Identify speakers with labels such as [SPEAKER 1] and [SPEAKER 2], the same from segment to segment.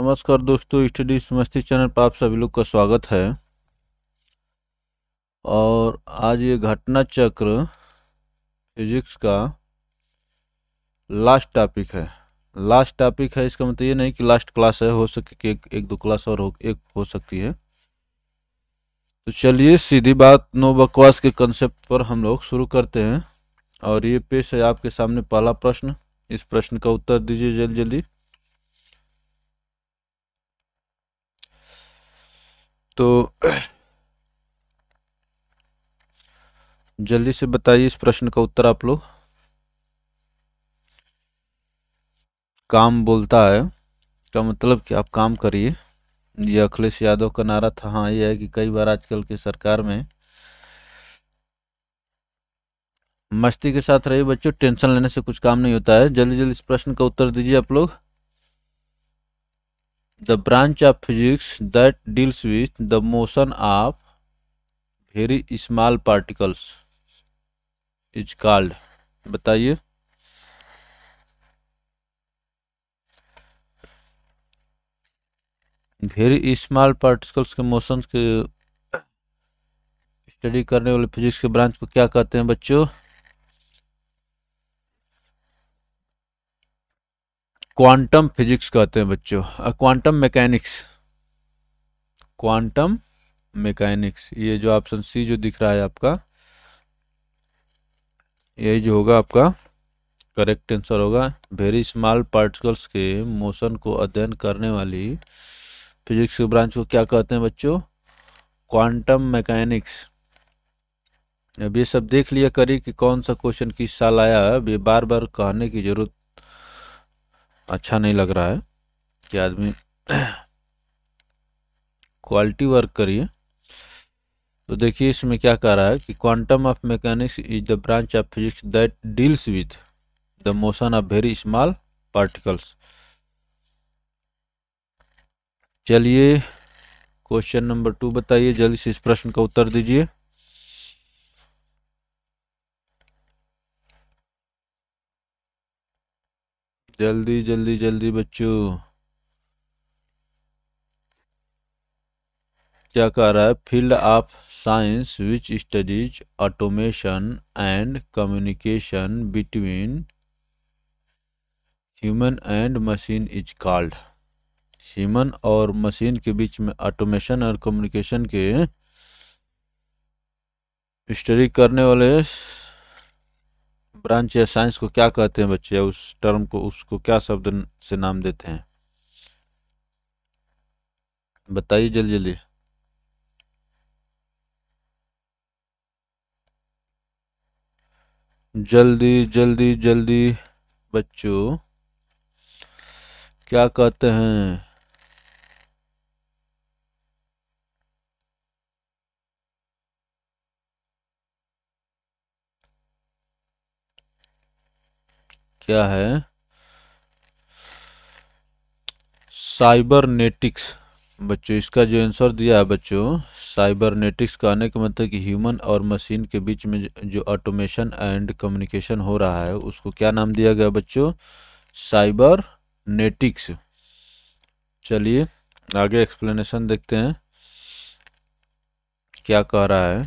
[SPEAKER 1] नमस्कार दोस्तों study समस्ती channel पर आप सभी लोग का स्वागत है और आज ये घटना चक्र फिजिक्स का लास्ट टॉपिक है लास्ट टॉपिक है इसका मतलब ये नहीं कि लास्ट क्लास है हो सके कि एक, एक दो क्लास और हो एक हो सकती है तो चलिए सीधी बात नो बकवास के कंसेप्ट पर हम लोग शुरू करते हैं और ये पेश है आपके सामने पहला प्रश्न इस प्रश्न का उत्तर दीजिए जल्दी जल्दी तो जल्दी से बताइए इस प्रश्न का उत्तर आप लोग काम बोलता है का मतलब कि आप काम करिए ये अखिलेश यादव का नारा था हाँ ये है कि कई बार आजकल की सरकार में मस्ती के साथ रहिए बच्चों टेंशन लेने से कुछ काम नहीं होता है जल्दी जल्दी इस प्रश्न का उत्तर दीजिए आप लोग the branch of physics that deals with the motion of very small particles is called बताइए वेरी स्मॉल पार्टिकल्स के मोशंस के स्टडी करने वाले फिजिक्स के ब्रांच को क्या कहते हैं बच्चों क्वांटम फिजिक्स कहते हैं बच्चों क्वांटम मैकेनिक्स क्वांटम मैकेनिक्स ये जो ऑप्शन सी जो दिख रहा है आपका ये जो होगा आपका करेक्ट आंसर होगा वेरी स्मॉल पार्टिकल्स के मोशन को अध्ययन करने वाली फिजिक्स की ब्रांच को क्या कहते हैं बच्चों क्वांटम मैकेनिक्स अब ये सब देख लिया करी कि कौन सा क्वेश्चन किस साल आया है अब ये बार बार कहने की जरूरत अच्छा नहीं लग रहा है कि आदमी क्वालिटी वर्क करिए तो देखिए इसमें क्या कह रहा है कि quantum of mechanics is the branch of physics that deals with the motion of very small particles चलिए क्वेश्चन नंबर टू बताइए जल्दी से इस प्रश्न का उत्तर दीजिए जल्दी जल्दी जल्दी बच्चों क्या कह रहा है field of science which studies automation and communication between human and machine is called human और मशीन के बीच में ऑटोमेशन और कम्युनिकेशन के स्टडी करने वाले ब्रांच या साइंस को क्या कहते हैं बच्चे उस टर्म को उसको क्या शब्द से नाम देते हैं बताइए जल्दी जल्दी जल्दी जल्दी जल्दी बच्चों क्या कहते हैं क्या है साइबरनेटिक्स बच्चों इसका जो आंसर दिया है बच्चों साइबरनेटिक्स आने का मतलब कि ह्यूमन और मशीन के बीच में जो ऑटोमेशन एंड कम्युनिकेशन हो रहा है उसको क्या नाम दिया गया बच्चों साइबरनेटिक्स चलिए आगे एक्सप्लेनेशन देखते हैं क्या कह रहा है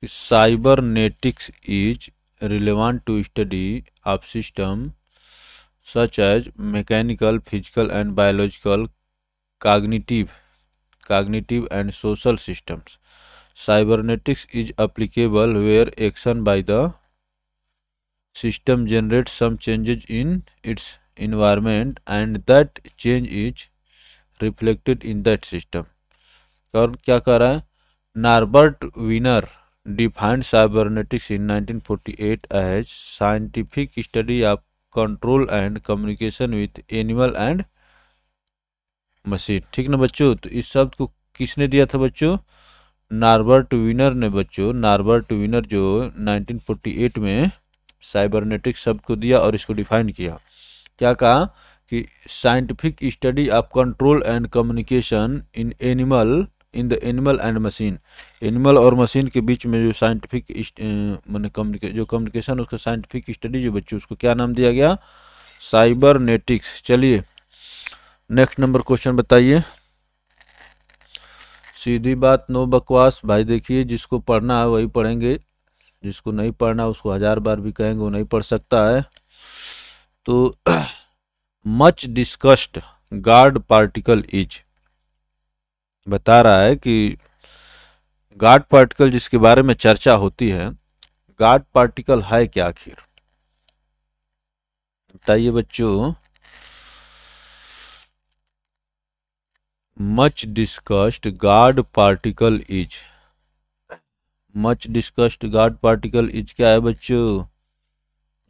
[SPEAKER 1] कि cybernetics is relevant to study of systems such as mechanical, physical and biological, cognitive, cognitive and social systems. Cybernetics is applicable where action by the system generates some changes in its environment and that change is reflected in that system. और क्या कह रहा है Norbert Wiener defined cybernetics in 1948 as scientific study of control and communication with animal and machine ठीक ना बच्चों तो इस शब्द को किसने दिया था बच्चों नार्बर्ट विनर ने बच्चों नार्बर्ट विनर जो 1948 में साइबरनेटिक्स शब्द को दिया और इसको डिफाइन किया क्या कहा कि scientific study of control and communication in animal in the animal and machine animal और मशीन के बीच में जो साइंटिफिक मैंने जो कम्युनिकेशन उसका साइंटिफिक स्टडी जो बच्चों उसको क्या नाम दिया गया साइबरनेटिक्स चलिए नेक्स्ट नंबर क्वेश्चन बताइए सीधी बात नो बकवास भाई देखिए जिसको पढ़ना है वही पढ़ेंगे जिसको नहीं पढ़ना उसको हज़ार बार भी कहेंगे वो नहीं पढ़ सकता है तो much discussed god particle is बता रहा है कि गाड पार्टिकल जिसके बारे में चर्चा होती है गाड पार्टिकल है क्या आखिर बताइए बच्चों much discussed god particle is much discussed god particle is क्या है बच्चों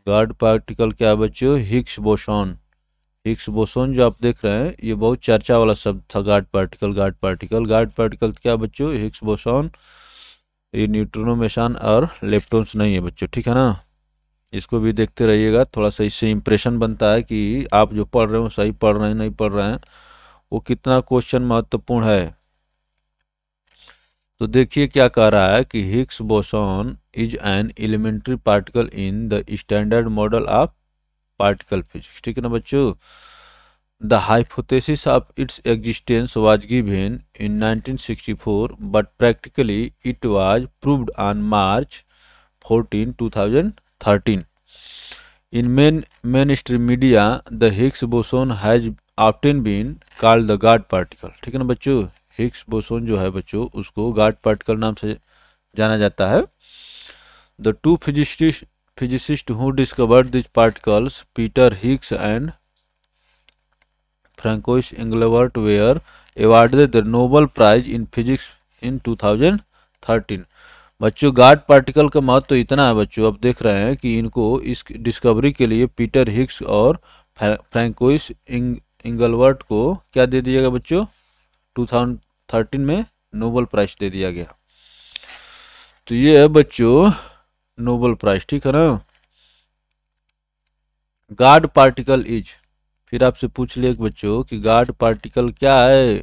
[SPEAKER 1] गाड पार्टिकल क्या है बच्चों हिक्स बोसॉन हिक्स बोसोन जो आप देख रहे हैं ये बहुत चर्चा वाला शब्द था god particle god particle god particle क्या बच्चों हिक्स बोसोन ये न्यूट्रोनोमेशन और लेप्टोन्स नहीं है बच्चों ठीक है ना इसको भी देखते रहिएगा थोड़ा सा इससे इम्प्रेशन बनता है कि आप जो पढ़ रहे हो सही पढ़ रहे हैं नहीं पढ़ रहे हैं वो कितना क्वेश्चन महत्वपूर्ण है तो देखिए क्या कह रहा है कि Higgs boson is an elementary particle in the standard model of particle physics ठीक है ना बच्चों the hypothesis of its existence was given in nineteen sixty four but practically it was proved on March two thousand thirteen in main mainstream media the Higgs boson has often been called the god particle ठीक है ना बच्चों Hicks boson जो है बच्चों उसको guard particle नाम से जाना जाता है the two physicists physicists who discovered these particles, Peter Higgs and Francois Engelbart, were awarded the Nobel Prize in Physics in 2013. बच्चों गार्ड पार्टिकल का महत्व तो इतना है बच्चों अब देख रहे हैं कि इनको इस डिस्कवरी के लिए पीटर हिक्स और फ्रैंकोइस इंग, इंगलवर्ट को क्या दे दिया गया बच्चों 2013 में नोबल प्राइज दे दिया गया तो ये है बच्चों नोबल प्राइज ठीक है ना गार्ड पार्टिकल इज फिर आपसे पूछ लिया एक बच्चों कि गार्ड पार्टिकल क्या है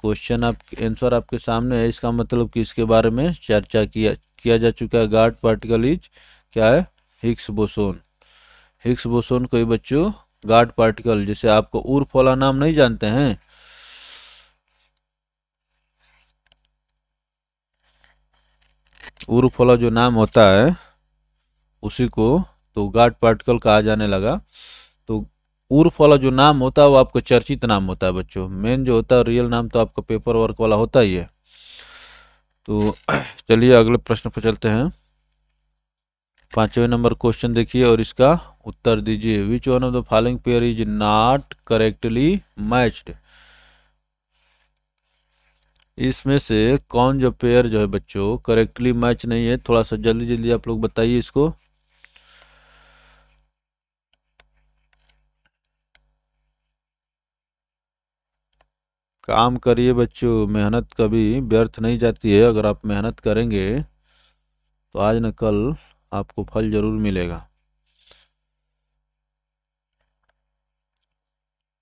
[SPEAKER 1] क्वेश्चन आप आंसर आपके सामने है इसका मतलब कि इसके बारे में चर्चा किया किया जा चुका है गार्ड पार्टिकल इज क्या है हिक्स बोसोन हिक्स बोसोन कोई बच्चों गार्ड पार्टिकल जैसे आपको उर्फ वाला नाम नहीं जानते हैं उर्फ वाला जो नाम होता है उसी को तो गाड पार्टिकल कहा जाने लगा तो उर्फ वाला जो नाम होता है वो आपका चर्चित नाम होता है बच्चों मेन जो होता है रियल नाम तो आपका पेपर वर्क वाला होता ही है तो चलिए अगले प्रश्न पर चलते हैं पांचवें नंबर क्वेश्चन देखिए और इसका उत्तर दीजिए which one of the following pair is not correctly matched इसमें से कौन जो पेयर जो है बच्चों करेक्टली मैच नहीं है थोड़ा सा जल्दी जल्दी आप लोग बताइए इसको काम करिए बच्चों मेहनत कभी व्यर्थ नहीं जाती है अगर आप मेहनत करेंगे तो आज न कल आपको फल ज़रूर मिलेगा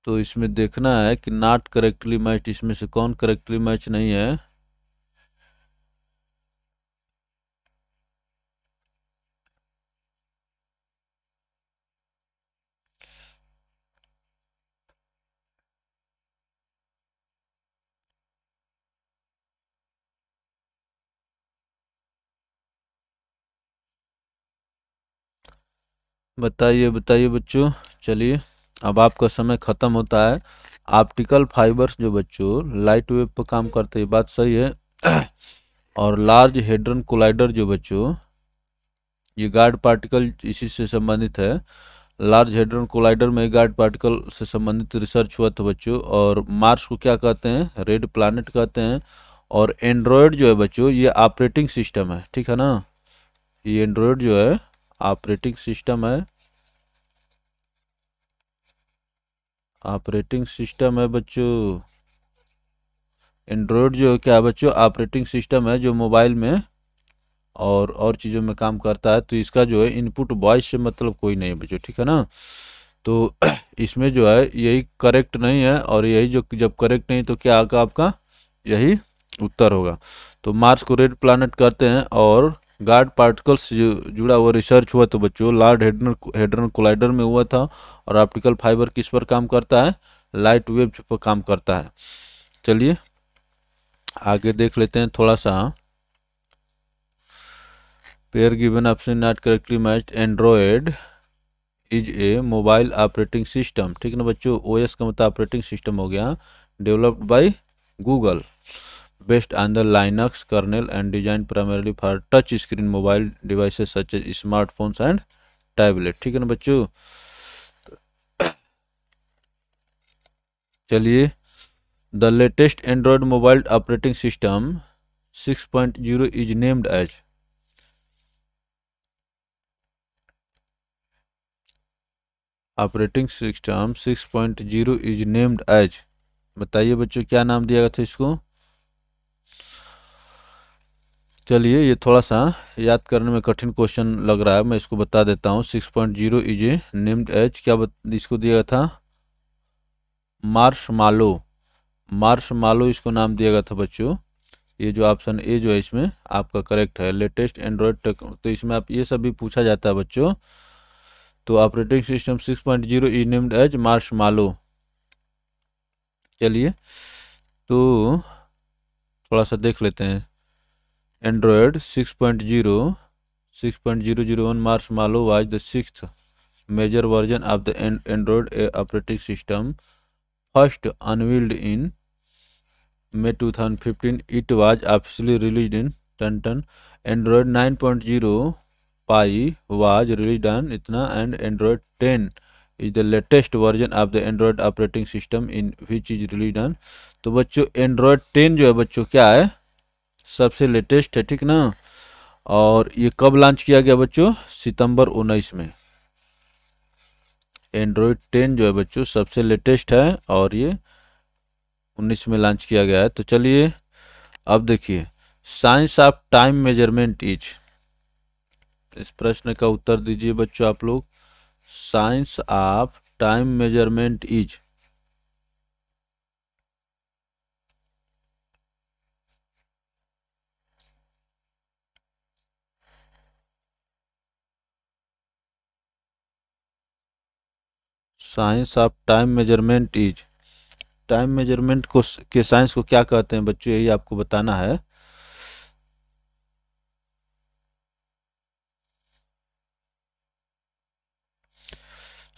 [SPEAKER 1] तो इसमें देखना है कि नॉट करेक्टली मैच इसमें से कौन करेक्टली मैच नहीं है बताइए बताइए बच्चों चलिए अब आपका समय ख़त्म होता है ऑप्टिकल फाइबर्स जो बच्चों लाइट वेव पर काम करते हैं बात सही है और लार्ज हेड्रन कोलाइडर जो बच्चों ये गार्ड पार्टिकल इसी से संबंधित है लार्ज हेड्रन कोलाइडर में गार्ड पार्टिकल से संबंधित रिसर्च हुआ था बच्चों और मार्स को क्या कहते हैं रेड प्लानट कहते हैं और एंड्रॉयड जो है बच्चों ये ऑपरेटिंग सिस्टम है ठीक है ना ये एंड्रॉयड जो है ऑपरेटिंग सिस्टम है ऑपरेटिंग सिस्टम है बच्चों एंड्रॉयड जो है क्या है बच्चों ऑपरेटिंग सिस्टम है जो मोबाइल में और और चीज़ों में काम करता है तो इसका जो है इनपुट वॉइस से मतलब कोई नहीं है बच्चों ठीक है ना तो इसमें जो है यही करेक्ट नहीं है और यही जो जब करेक्ट नहीं तो क्या आगा आपका यही उत्तर होगा तो मार्स को रेड प्लानट करते हैं और गार्ड पार्टिकल्स जुड़ा हुआ रिसर्च हुआ तो बच्चों लार्ड हेडर हेडन कोलाइडर में हुआ था और ऑप्टिकल फाइबर किस पर काम करता है लाइट वेव पर काम करता है चलिए आगे देख लेते हैं थोड़ा सा pair given option not correctly match Android is a mobile operating system ठीक है ना बच्चों ओएस का मतलब ऑपरेटिंग सिस्टम हो गया developed by Google based on the Linux kernel and designed primarily for touch screen mobile devices such as smartphones and tablet ठीक है ना बच्चों चलिए the latest Android mobile operating system 6.0 is named as operating system 6.0 is named as बताइए बच्चों क्या नाम दिया गया था इसको चलिए ये थोड़ा सा याद करने में कठिन क्वेश्चन लग रहा है मैं इसको बता देता हूँ six point zero is a named H क्या बत, इसको दिया गया था मार्श मालो मार्श मालो इसको नाम दिया गया था बच्चों ये जो ऑप्शन ए जो है इसमें आपका करेक्ट है लेटेस्ट एंड्रॉयड टेक तो इसमें आप ये सब भी पूछा जाता है बच्चों तो operating system six point zero is named as Marshmallow चलिए तो थोड़ा सा देख लेते हैं Android zero 6.001 Marshmallow was the six major version of the Android operating system first unveiled in May two thousand fifteen it was officially release in टन टन Android nine point zero pie was release on इतना and Android ten is the latest version of the Android operating system in which is release on तो बच्चों Android ten जो है बच्चों क्या है सबसे लेटेस्ट है ठीक ना और ये कब लॉन्च किया गया बच्चों सितंबर उन्नीस में एंड्रॉयड टेन जो है बच्चों सबसे लेटेस्ट है और ये उन्नीस में लॉन्च किया गया है तो चलिए अब देखिए science of time measurement is इस प्रश्न का उत्तर दीजिए बच्चों आप लोग science of time measurement is science of time measurement is time measurement को के साइंस को क्या कहते हैं बच्चों यही आपको बताना है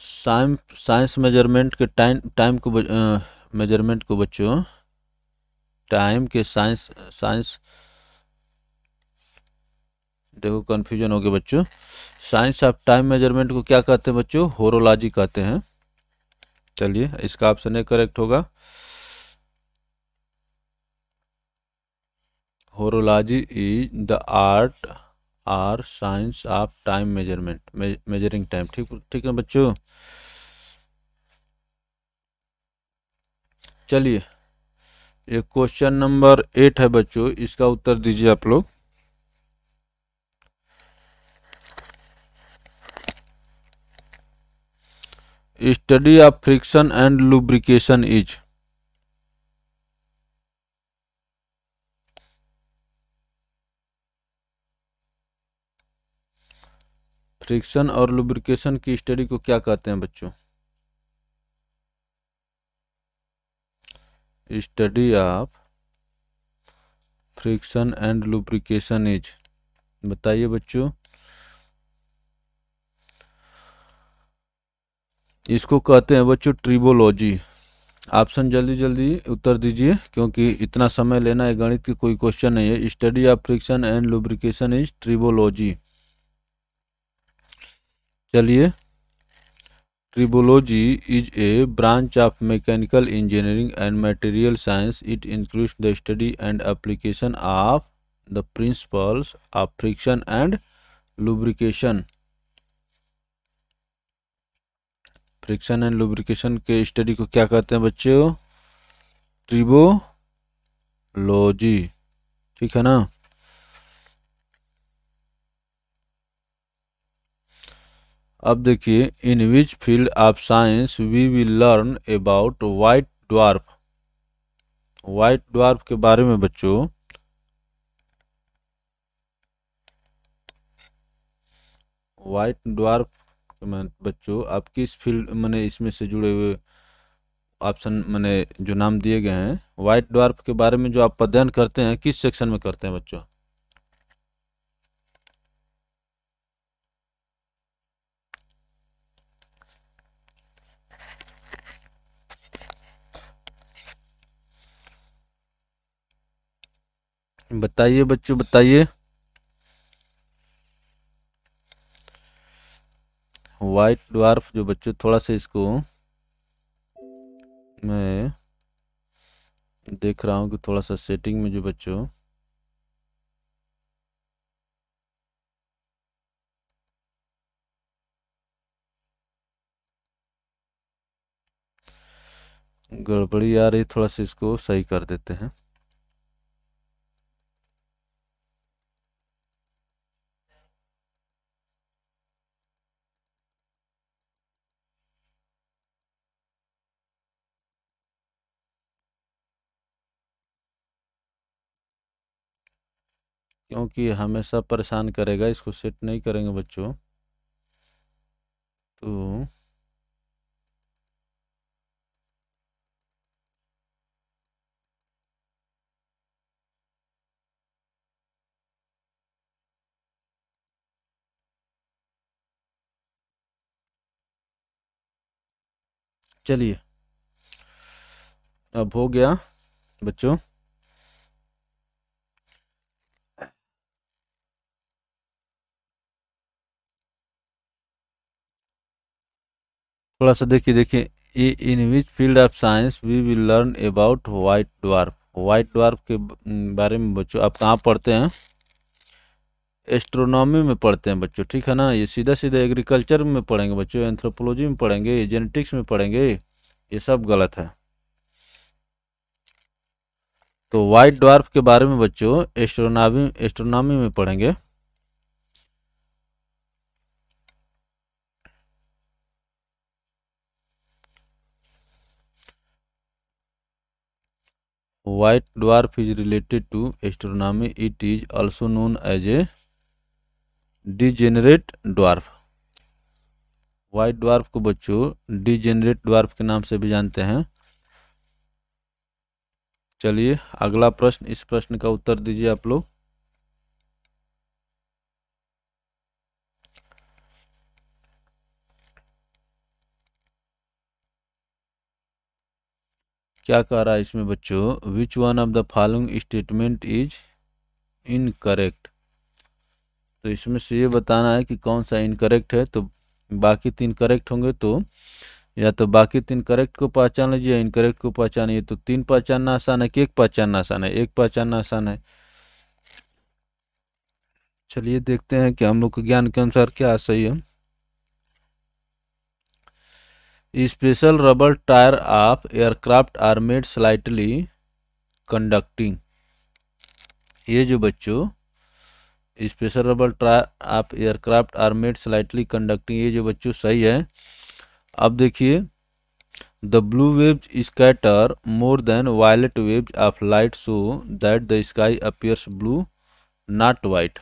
[SPEAKER 1] साइंस साइंस मेजरमेंट के टाइम टाइम को मेजरमेंट को बच्चों टाइम के साइंस साइंस देखो कंफ्यूजन हो गया बच्चों साइंस ऑफ टाइम मेजरमेंट को क्या कहते हैं बच्चों होरोलॉजी कहते हैं चलिए इसका ऑप्शन ए करेक्ट होगा horology is the art or science of time measurement measuring time ठीक ठीक है बच्चों चलिए ये क्वेश्चन नंबर एट है बच्चों इसका उत्तर दीजिए आप लोग study of friction and lubrication is friction और लुब्रिकेशन की स्टडी को क्या कहते हैं बच्चों study of friction and lubrication is बताइए बच्चों इसको कहते हैं बच्चों ट्रिबोलॉजी ऑप्शन जल्दी जल्दी उत्तर दीजिए क्योंकि इतना समय लेना है गणित की कोई क्वेश्चन नहीं है study of friction and lubrication is tribology चलिए tribology is a branch of mechanical engineering and material science it includes the study and application of the principles of friction and lubrication friction and lubrication के study को क्या कहते हैं बच्चों ट्रिबोलॉजी ठीक है ना अब देखिए in which field of science we will learn about white dwarf white dwarf के बारे में बच्चों वाइट ड्वार्फ मैं बच्चों आप किस फील्ड मैंने इसमें से जुड़े हुए ऑप्शन मैंने जो नाम दिए गए हैं व्हाइट ड्वार्फ के बारे में जो आप अध्ययन करते हैं किस सेक्शन में करते हैं बच्चों बताइए बच्चों बताइए वाइट ड्वार्फ जो बच्चों थोड़ा सा इसको मैं देख रहा हूँ कि थोड़ा सा सेटिंग में जो बच्चों गड़बड़ी आ रही थोड़ा सा इसको सही कर देते हैं क्योंकि हमेशा परेशान करेगा इसको सेट नहीं करेंगे बच्चों तो चलिए अब हो गया बच्चों थोड़ा सा देखिए देखिए in which field of science we will learn about white dwarf white dwarf के बारे में बच्चों आप कहाँ पढ़ते हैं एस्ट्रोनॉमी में पढ़ते हैं बच्चों ठीक है ना ये सीधा सीधा एग्रीकल्चर में पढ़ेंगे बच्चों एंथ्रोपोलॉजी में पढ़ेंगे जेनेटिक्स में पढ़ेंगे ये सब गलत है तो वाइट ड्वार्फ के बारे में बच्चों एस्ट्रोनॉमी एस्ट्रोनॉमी में पढ़ेंगे White dwarf is related to astronomy. It is also known as a degenerate dwarf white dwarf को बच्चों डिजेनरेट ड्वार्फ के नाम से भी जानते हैं चलिए अगला प्रश्न इस प्रश्न का उत्तर दीजिए आप लोग क्या कह रहा है इसमें बच्चों which one of the following statement is incorrect तो इसमें से ये बताना है कि कौन सा इनकरेक्ट है तो बाकी तीन करेक्ट होंगे तो या तो बाकी तीन करेक्ट को पहचान लीजिए इनकरेक्ट को पहचानिए तो तीन पहचानना आसान है कि एक पहचानना आसान है एक पहचानना आसान है चलिए देखते हैं कि हम लोग के ज्ञान के अनुसार क्या सही है special rubber tyre of aircraft are made slightly conducting ये जो बच्चों special rubber tyre of aircraft are made slightly conducting ये जो बच्चों सही है अब देखिए the blue waves scatter more than violet waves of light so that the sky appears blue not white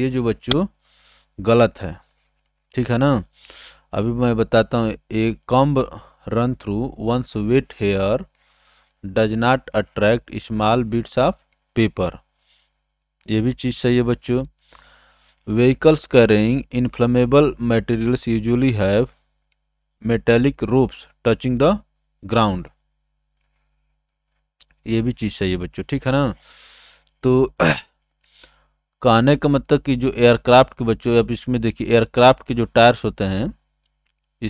[SPEAKER 1] ये जो बच्चों गलत है ठीक है ना अभी मैं बताता हूँ a comb run through one's wet hair does not attract small bits of paper ये भी चीज़ सही है बच्चों vehicles carrying inflammable materials usually have metallic ropes touching the ground ये भी चीज़ सही है बच्चों ठीक है ना तो कहने का मतलब कि जो एयरक्राफ्ट के बच्चों अब इसमें देखिए एयरक्राफ्ट के जो टायर्स होते हैं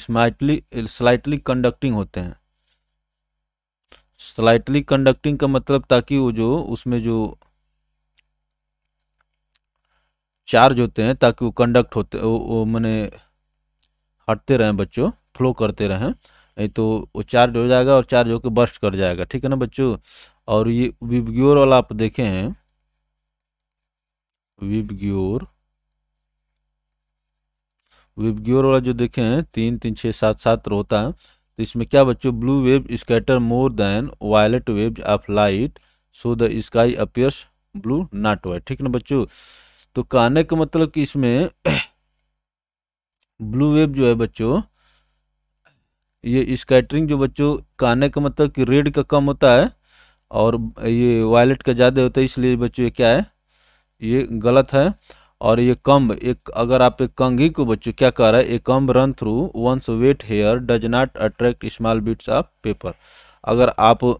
[SPEAKER 1] स्माइटली स्लाइटली कंडक्टिंग होते हैं स्लाइटली कंडक्टिंग का मतलब ताकि वो जो उसमें जो चार्ज होते हैं ताकि वो कंडक्ट होते वो, वो मैंने हटते रहें बच्चों फ्लो करते रहें नहीं तो वो चार्ज हो जाएगा और चार्ज होकर बस्ट कर जाएगा ठीक है ना बच्चों और ये विबग्योर वाला आप देखे हैं विबग्योर वेबग्योर वाला जो देखे हैं तीन तीन छः सात सात होता है तो इसमें क्या बच्चों blue wave scatter more than violet wave of light so the sky appears blue not white ठीक ना बच्चों तो कहने का मतलब कि इसमें ब्लू वेव जो है बच्चों ये स्कैटरिंग जो बच्चों कहने का मतलब कि रेड का कम होता है और ये वायलेट का ज़्यादा होता है इसलिए बच्चों ये क्या है ये गलत है और ये कम्ब एक अगर आप एक कंघी को बच्चों क्या कह रहा है a comb run through one's wet hair does not attract small bits of paper अगर आप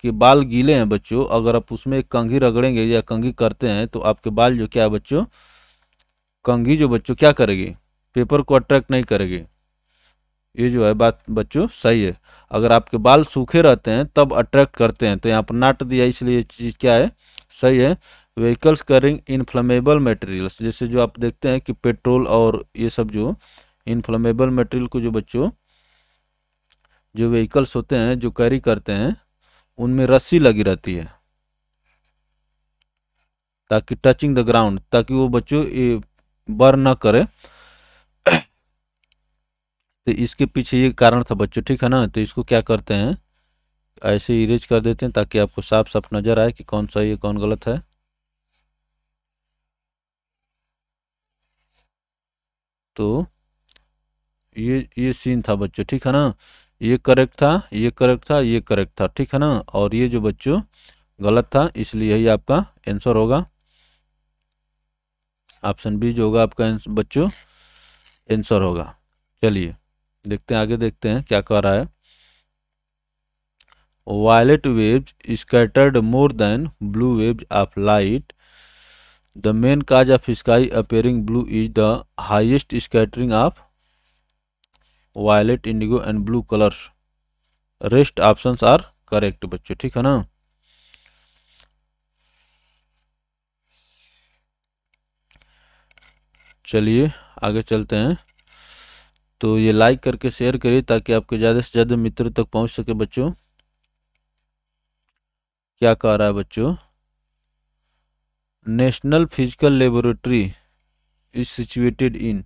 [SPEAKER 1] के बाल गीले हैं बच्चों अगर आप उसमें कंघी रगड़ेंगे या कंघी करते हैं तो आपके बाल जो क्या है बच्चों कंघी जो बच्चों क्या करेगी पेपर को अट्रैक्ट नहीं करेगी ये जो है बात बच्चों सही है अगर आपके बाल सूखे रहते हैं तब अट्रैक्ट करते हैं तो यहाँ पर नाट दिया इसलिए चीज़ क्या है सही है व्हीकल्स करिंग इन्फ्लेमेबल मटेरियल्स जैसे जो आप देखते हैं कि पेट्रोल और ये सब जो इन्फ्लेमेबल मटेरियल को जो बच्चों जो व्हीकल्स होते हैं जो कैरी करते हैं उनमें रस्सी लगी रहती है ताकि टचिंग द ग्राउंड ताकि वो बच्चों ये बर्न ना करे तो इसके पीछे ये कारण था बच्चों ठीक है ना तो इसको क्या करते हैं ऐसे इरेज कर देते हैं ताकि आपको साफ साफ नज़र आए कि कौन सही है कौन गलत है तो ये ये सीन था बच्चों ठीक है ना ये करेक्ट था ये करेक्ट था ये करेक्ट था ठीक है ना और ये जो बच्चों गलत था इसलिए यही आपका आंसर होगा ऑप्शन बी जो होगा आपका बच्चों आंसर होगा चलिए देखते हैं आगे देखते हैं क्या कह रहा है violet waves scattered more than blue waves of light the main cause of sky appearing blue is the highest scattering of violet indigo and blue colours rest option are correct बच्चों ठीक है ना चलिए आगे चलते हैं तो ये लाइक करके शेयर करिए ताकि आपके ज़्यादा से ज़्यादा मित्रों तक पहुंच सके बच्चों क्या कह रहा है बच्चों National Physical Laboratory is situated in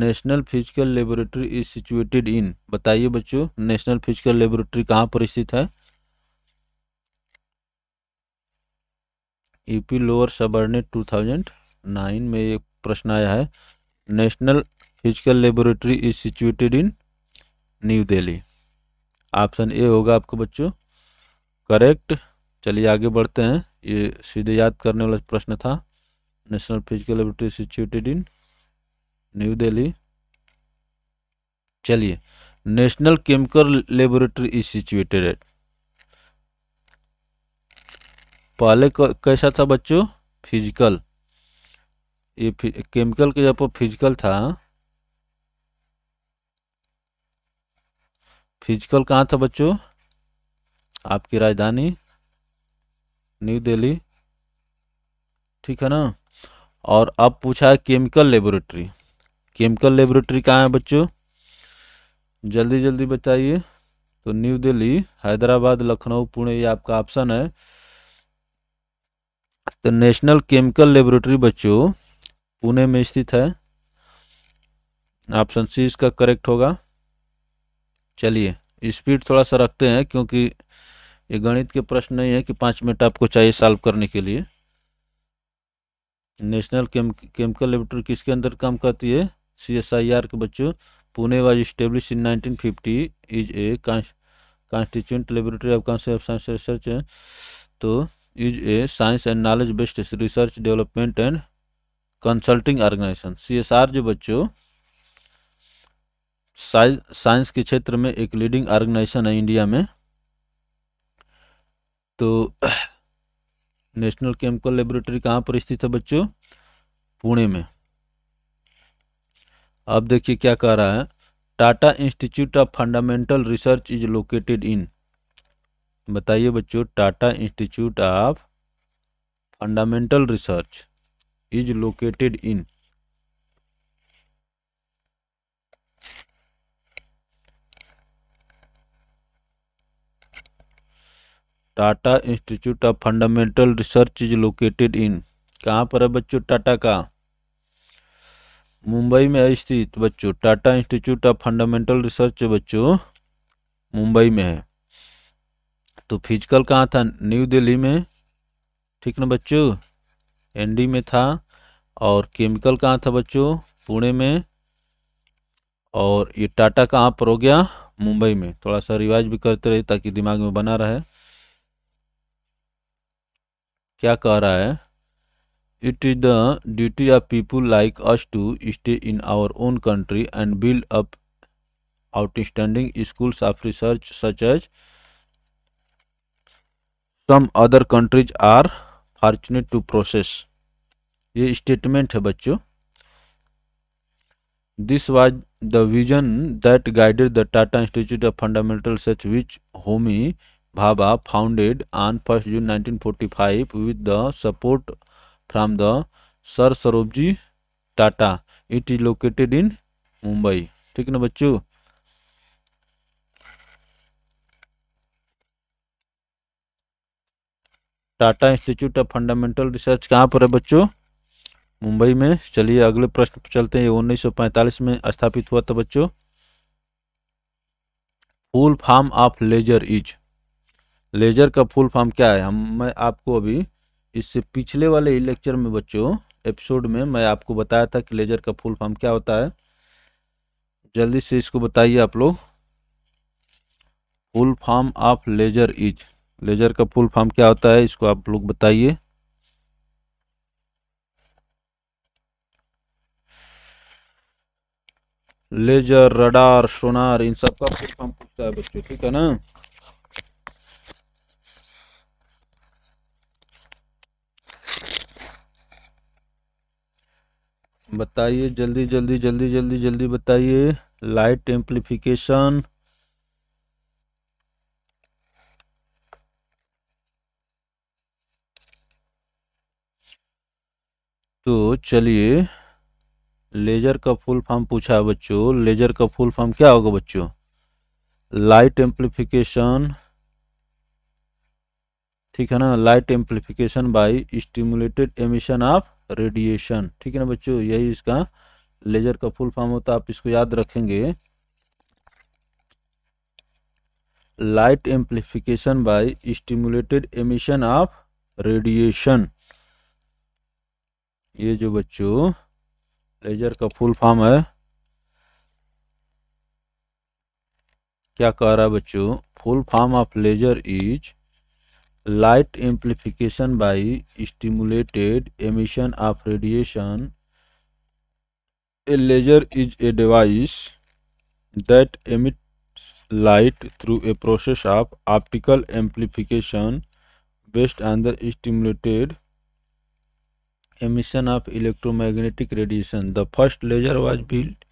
[SPEAKER 1] National Physical Laboratory is situated in बताइए बच्चों नेशनल फिजिकल लेबोरेटरी कहाँ पर स्थित है यूपी लोअर सबर्नेट नाइन में एक प्रश्न आया है National Physical Laboratory is situated in New Delhi option A होगा आपको बच्चों करेक्ट चलिए आगे बढ़ते हैं ये सीधे याद करने वाला प्रश्न था National Physical Laboratory situated in New Delhi चलिए National Chemical Laboratory is situated at पहले कैसा था बच्चों फिजिकल ये केमिकल के जब फिजिकल था फिजिकल कहाँ था बच्चों आपकी राजधानी न्यू दिल्ली ठीक है ना और अब पूछा है केमिकल लेबोरेटरी केमिकल लेबोरेटरी कहाँ है बच्चों जल्दी जल्दी बताइए तो न्यू दिल्ली हैदराबाद लखनऊ पुणे ये आपका ऑप्शन है तो नेशनल केमिकल लेबोरेटरी बच्चों पुणे में स्थित है ऑप्शन सी इसका करेक्ट होगा चलिए स्पीड थोड़ा सा रखते हैं क्योंकि ये गणित के प्रश्न नहीं है कि पाँच मिनट आपको चाहिए सॉल्व करने के लिए नेशनल केमिकल लेबोरेटरी किसके अंदर काम करती है सी एस आई आर के बच्चों Pune was establish in 1950 is a constituent laboratory of Council of Science Research तो is a science and knowledge based research development and consulting organisation C S R जो बच्चों साइंस के क्षेत्र में एक leading organisation है इंडिया में तो नेशनल केमिकल लेबोरेटरी कहाँ पर स्थित है बच्चों पुणे में अब देखिए क्या कह रहा है Tata Institute of Fundamental Research is located in बताइए बच्चों Tata Institute of Fundamental Research is located in Tata Institute of Fundamental Research is located in कहाँ पर है बच्चों टाटा का मुंबई में है स्थित बच्चों Tata Institute of Fundamental Research बच्चों मुंबई में है तो फिजिकल कहाँ था न्यू दिल्ली में ठीक ना बच्चों एनडी में था और केमिकल कहाँ था बच्चों पुणे में और ये टाटा कहाँ पर हो गया मुंबई में थोड़ा सा रिवाज भी करते रहे ताकि दिमाग में बना रहे क्या कह रहा है it is the duty of people like us to stay in our own country and build up outstanding schools of research such as some other countries are fortunate to process ये स्टेटमेंट है बच्चों this was the vision that guided the Tata Institute of Fundamental such which Homi Bhaba founded on 1st June 1945 with the support from the Sir Sarobji Tata. It is located in Mumbai. ठीक है ना बच्चों Tata Institute of Fundamental Research कहाँ पर है बच्चों मुंबई में चलिए अगले प्रश्न पर चलते हैं उन्नीस 1945 में स्थापित हुआ था बच्चों full form of laser is laser का फुल फॉर्म क्या है हम मैं आपको अभी इससे पिछले वाले लेक्चर में बच्चों एपिसोड में मैं आपको बताया था कि लेज़र का फुल फॉर्म क्या होता है जल्दी से इसको बताइए आप लोग full form of laser is laser का फुल फॉर्म क्या होता है इसको आप लोग बताइए लेजर रडार सोनार इन सब का फुल फॉर्म पूछता है बच्चों ठीक है ना बताइए जल्दी जल्दी जल्दी जल्दी जल्दी बताइए लाइट एम्प्लीफिकेशन तो चलिए लेजर का फुल फॉर्म पूछा है बच्चों लेजर का फुल फॉर्म क्या होगा बच्चों लाइट एम्प्लीफिकेशन ठीक है ना light amplification by stimulated emission of radiation ठीक है ना बच्चों यही इसका लेजर का फुल फॉर्म होता है आप इसको याद रखेंगे light amplification by stimulated emission of radiation ये जो बच्चों लेजर का फुल फॉर्म है क्या कह रहा है बच्चों full form of laser is light amplification by stimulated emission of radiation a laser is a device that emits light through a process of optical amplification based on the stimulated emission of electromagnetic radiation the first laser was built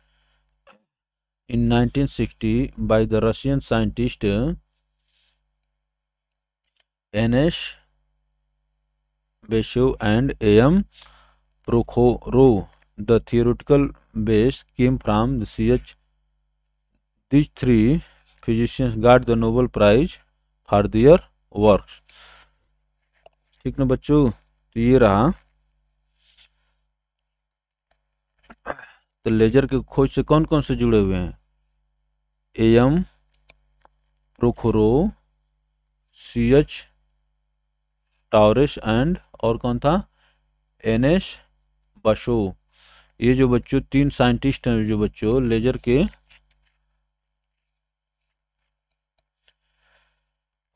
[SPEAKER 1] in 1960 by the russian scientist एनेश Basov and M Prokhorov the theoretical base came from the C H these three physicians got the Nobel prize for their work ठीक ना बच्चो तो ये रहा तो laser के खोज से कौन कौन से जुड़े हुए हैं एम प्रोखोरो सी एच टॉरिश एंड और कौन था एन एस बशो ये जो बच्चों तीन साइंटिस्ट हैं जो बच्चों लेजर के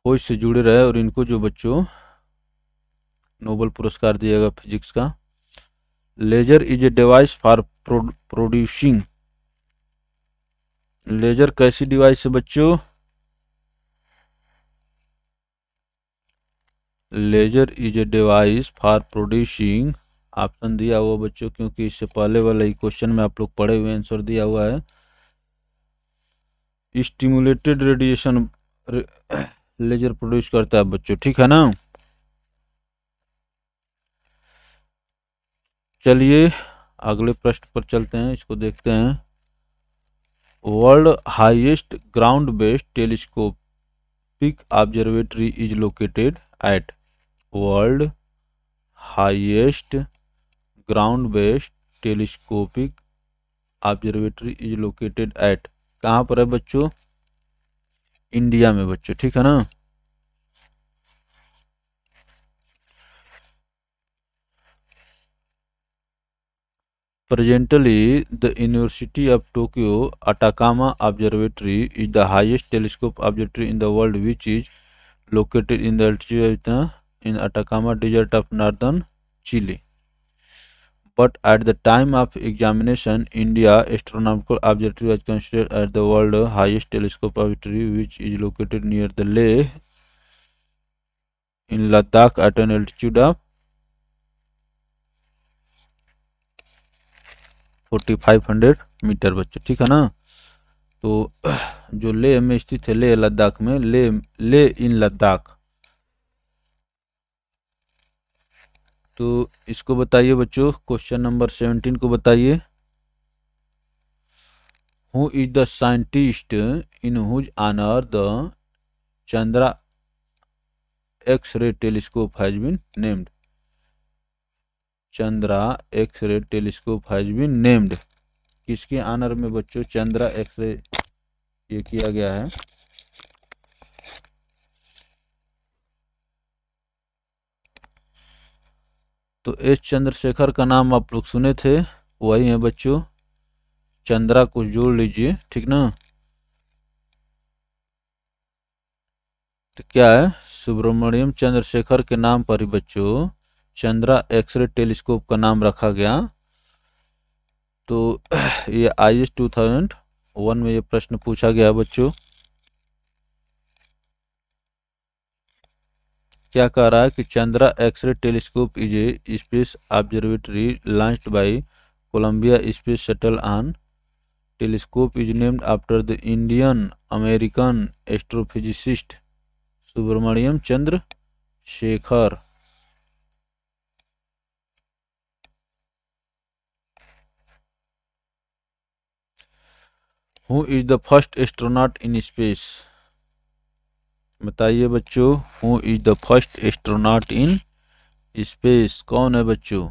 [SPEAKER 1] खोज से जुड़े रहे और इनको जो बच्चों नोबल पुरस्कार दिया गया फिजिक्स का laser is a device for producing laser कैसी डिवाइस है बच्चों laser is a device for producing option दिया हुआ बच्चों क्योंकि इससे पहले वाला ही क्वेश्चन में आप लोग पढ़े हुए आंसर दिया हुआ है स्टिमुलेटेड रेडिएशन लेजर प्रोड्यूस करता है बच्चों ठीक है ना चलिए अगले प्रश्न पर चलते हैं इसको देखते हैं world highest ground based telescopic observatory is located at world highest ground based telescopic observatory is located at कहाँ पर है बच्चों इंडिया में बच्चों ठीक है ना Presently, the University of Tokyo Atacama Observatory is the highest telescope observatory in the world, which is located in the altitude of in Atacama Desert of northern Chile. But at the time of examination, India Astronomical Observatory was considered as the world's highest telescope observatory, which is located near the Leh in Ladakh at an altitude of 4500 metre बच्चों ठीक है ना तो जो ले में स्थित है ले लद्दाख में ले ले इन लद्दाख तो इसको बताइए बच्चों क्वेश्चन नंबर सेवनटीन को बताइए who is the scientist in whose honour the Chandra X ray telescope has been named Chandra X ray telescope has been named किसके आनर में बच्चों चंद्रा एक्स रे ये किया गया है तो एस चंद्रशेखर का नाम आप लोग सुने थे वही है बच्चों चंद्रा को जोड़ लीजिए ठीक ना तो क्या है सुब्रमण्यम चंद्रशेखर के नाम पर ही बच्चों चंद्रा एक्सरे टेलीस्कोप का नाम रखा गया तो ये I S two thousand one में ये प्रश्न पूछा गया बच्चों क्या कह रहा है कि Chandra X-ray telescope is a space observatory launched by Columbia space shuttle on telescope is named after the Indian American astrophysicist Subrahmanyan Chandrasekhar who is the first astronaut in space बताइए बच्चों who is the first astronaut in space कौन है बच्चों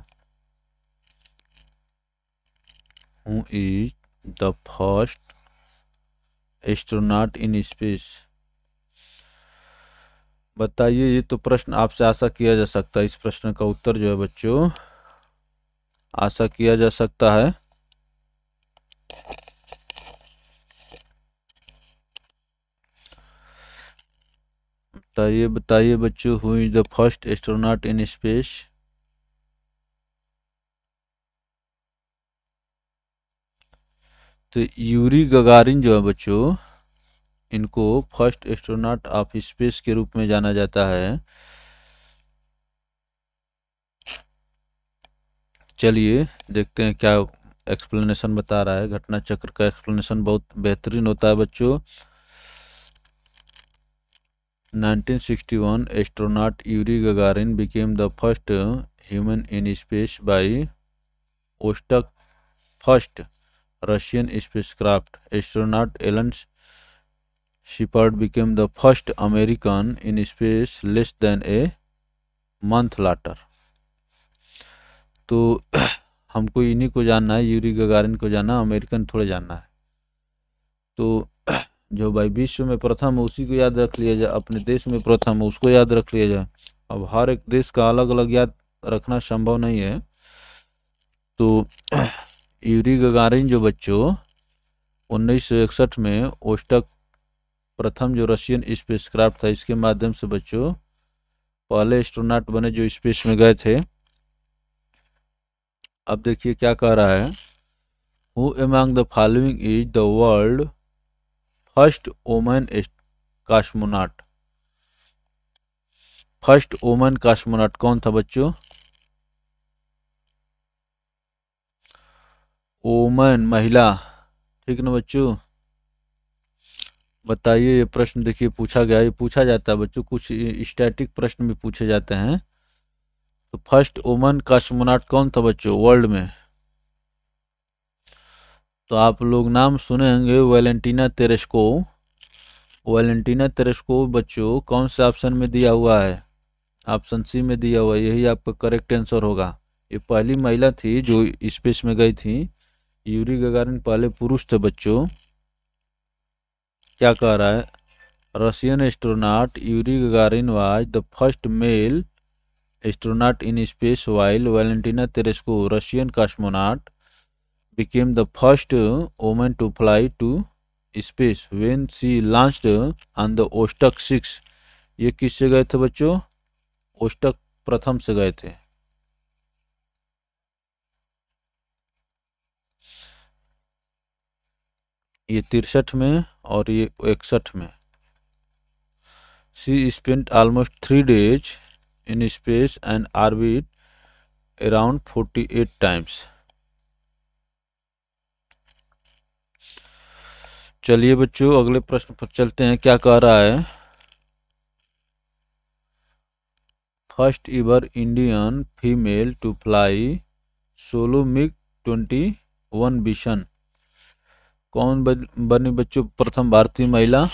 [SPEAKER 1] who is the first astronaut in space बताइए ये तो प्रश्न आपसे आशा किया जा सकता है इस प्रश्न का उत्तर जो है बच्चों आशा किया जा सकता है बताइए बताइए बच्चों who is the first astronaut in space तो यूरी गगारिन जो है बच्चों इनको फर्स्ट एस्ट्रोनॉट ऑफ स्पेस के रूप में जाना जाता है चलिए देखते हैं क्या एक्सप्लेनेशन बता रहा है घटना चक्र का एक्सप्लेनेशन बहुत बेहतरीन होता है बच्चों 1961, astronaut Yuri Gagarin became the first human in space by Vostok 1 Russian spacecraft. Astronaut Alan Shepard became the first American in space less than a month later. तो हमको इन्हीं को जानना है यूरी गगारिन को जानना अमेरिकन थोड़े जानना है तो जो भाई विश्व में प्रथम है उसी को याद रख लिया जाए अपने देश में प्रथम है उसको याद रख लिया जाए अब हर एक देश का अलग अलग याद रखना संभव नहीं है तो यूरी गगारिन जो बच्चों 1961 में ओस्टक प्रथम जो रशियन स्पेसक्राफ्ट था इसके माध्यम से बच्चों पहले एस्ट्रोनॉट बने जो स्पेस में गए थे अब देखिए क्या कह रहा है who among the following is the world first woman cosmonaut first woman कास्मोनाट कौन था बच्चों ओमन महिला ठीक ना बच्चों बताइए ये प्रश्न देखिए पूछा गया ये पूछा जाता है बच्चों कुछ स्टैटिक प्रश्न भी पूछे जाते हैं तो फर्स्ट ओमन कास्मोनाट कौन था बच्चों वर्ल्ड में तो आप लोग नाम सुने होंगे वेलेंटीना तेरेस्को वेलेंटीना तेरेस्को बच्चों कौन से ऑप्शन में दिया हुआ है ऑप्शन सी में दिया हुआ यही आपका करेक्ट आंसर होगा ये पहली महिला थी जो स्पेस में गई थी यूरी गगारिन पहले पुरुष थे बच्चों क्या कह रहा है Russian astronaut Yuri Gagarin was the first male astronaut in space while Valentina Tereshkova Russian cosmonaut became the first uh, woman to fly to space when she launched on the Vostok six ये किससे गए थे बच्चों ओस्टक प्रथम से गए थे ये तिरसठ में और ये इकसठ में she spent almost three days in space and orbit around forty eight times चलिए बच्चों अगले प्रश्न पर चलते हैं क्या कह रहा है first ever Indian female to fly solo MiG twenty one mission कौन बनी बच्चों प्रथम भारतीय महिला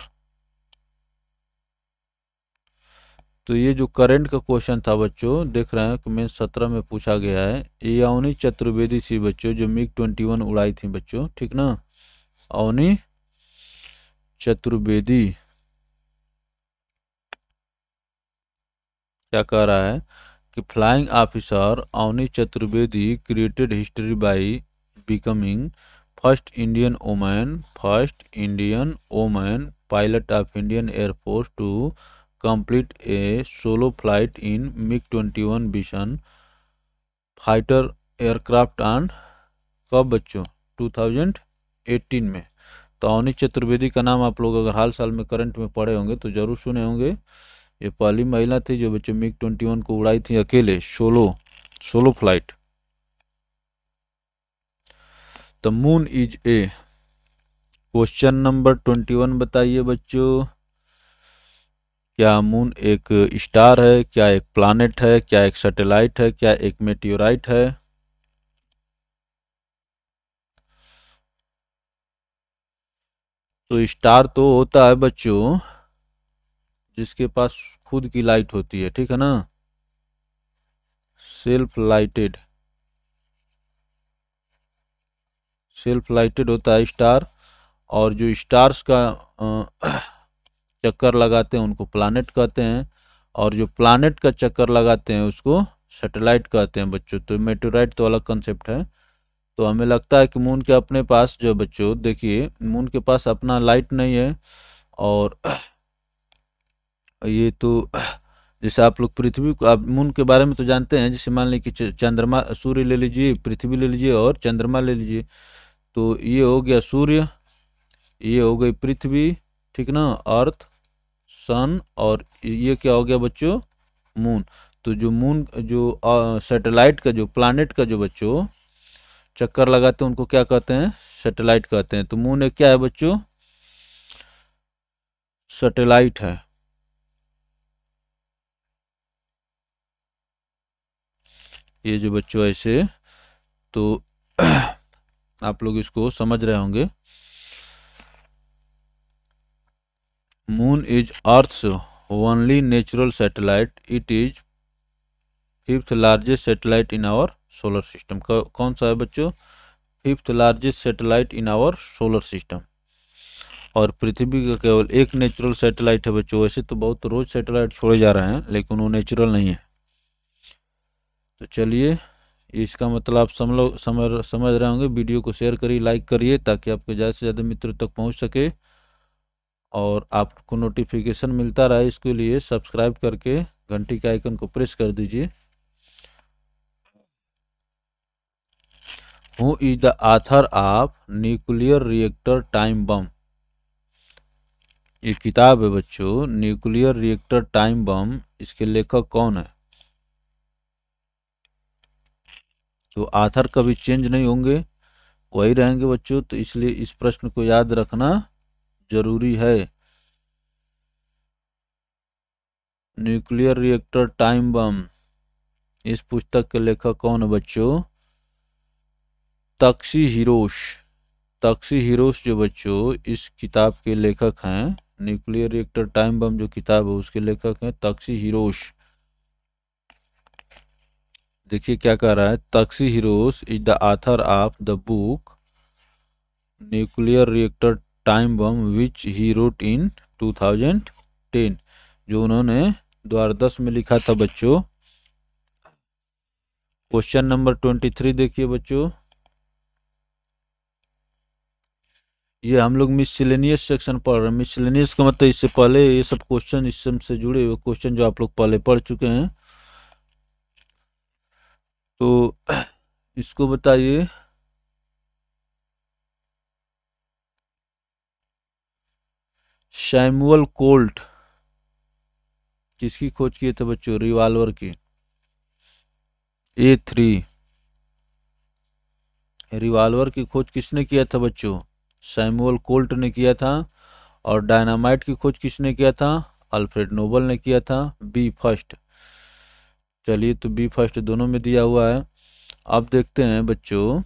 [SPEAKER 1] तो ये जो करंट का क्वेश्चन था बच्चों देख रहे हैं कि मैं सत्रह में पूछा गया है ये अवनी चतुर्वेदी थी बच्चों जो मिग ट्वेंटी वन उड़ाई थी बच्चों ठीक ना अवनी चतुर्वेदी क्या कह रहा है कि flying officer Avani Chaturvedi created history by becoming first Indian woman first Indian woman pilot of Indian air force to a solo flight in in twenty 21 Vision fighter aircraft and कब बच्चों 2018 में तो अवनी चतुर्वेदी का नाम आप लोग अगर हाल साल में करंट में पढ़े होंगे तो जरूर सुने होंगे ये पहली महिला थी जो बच्चे मिग ट्वेंटी वन को उड़ाई थी अकेले solo solo flight the moon is a question number twenty one बताइए बच्चों क्या मून एक स्टार है क्या एक प्लानट है क्या एक सैटेलाइट है क्या एक मेटियोराइट है तो स्टार तो होता है बच्चों जिसके पास खुद की लाइट होती है ठीक है ना सेल्फ लाइटेड सेल्फ लाइटेड होता है स्टार और जो स्टार्स का चक्कर लगाते हैं उनको प्लानट कहते हैं और जो प्लानट का चक्कर लगाते हैं उसको सैटेलाइट कहते हैं बच्चों तो मेटोराइट तो अलग कंसेप्ट है तो हमें लगता है कि मून के अपने पास जो बच्चों देखिए मून के पास अपना लाइट नहीं है और ये तो जैसे आप लोग पृथ्वी को आप मून के बारे में तो जानते हैं जैसे मान लें कि चंद्रमा सूर्य ले लीजिए पृथ्वी ले लीजिए और चंद्रमा ले लीजिए तो ये हो गया सूर्य ये हो गई पृथ्वी ठीक ना अर्थ सन और ये क्या हो गया बच्चों मून तो जो मून जो सैटेलाइट का जो प्लानट का जो बच्चों चक्कर लगाते हैं उनको क्या कहते हैं सैटेलाइट कहते हैं तो मून एक क्या है बच्चों सैटेलाइट है ये जो बच्चों ऐसे तो आप लोग इसको समझ रहे होंगे moon is earth only natural satellite it is fifth largest satellite in our solar system कौन सा है बच्चों fifth largest satellite in our solar system और पृथ्वी का केवल एक नेचुरल सैटेलाइट है बच्चों वैसे तो बहुत रोज सैटेलाइट छोड़े जा रहे हैं लेकिन वो नेचुरल नहीं है तो चलिए इसका मतलब आप समझ समझ समझ रहे होंगे वीडियो को शेयर करिए लाइक करिए ताकि आपके ज़्यादा से ज़्यादा मित्रों तक पहुंच सके और आपको नोटिफिकेशन मिलता रहे इसके लिए सब्सक्राइब करके घंटी के आइकन को प्रेस कर दीजिए who is the author of Nuclear Reactor Time Bomb ये किताब है बच्चों न्यूक्लियर रिएक्टर टाइम बम इसके लेखक कौन है तो आथर कभी चेंज नहीं होंगे वही रहेंगे बच्चों तो इसलिए इस प्रश्न को याद रखना जरूरी है न्यूक्लियर रिएक्टर टाइम बम इस पुस्तक के लेखक कौन है बच्चों तक्सी हीरोश तक्सी हिरोश जो बच्चों इस किताब के लेखक हैं न्यूक्लियर रिएक्टर टाइम बम जो किताब है उसके लेखक हैं तक्सी हिरोश देखिए क्या कह रहा है Takashi Hirose is the author of the book Nuclear Reactor Time Bomb which he wrote in 2010 जो उन्होंने द्वारदश में लिखा था बच्चों क्वेश्चन नंबर 23 देखिए बच्चों ये हम लोग मिसलेनियस सेक्शन पढ़ रहे हैं मिसलेनियस का मतलब इससे पहले ये सब क्वेश्चन इस सब से जुड़े हुए क्वेश्चन जो आप लोग पहले पढ़ चुके हैं तो इसको बताइए शैमुअल कोल्ट किसकी खोज किए थे बच्चों रिवाल्वर की ए थ्री रिवाल्वर की खोज किसने किया था बच्चों सैमुअल कोल्ट ने किया था और डायनामाइट की खोज किसने किया था अल्फ्रेड नोबल ने किया था बी फर्स्ट चलिए तो बी फर्स्ट दोनों में दिया हुआ है अब देखते हैं बच्चों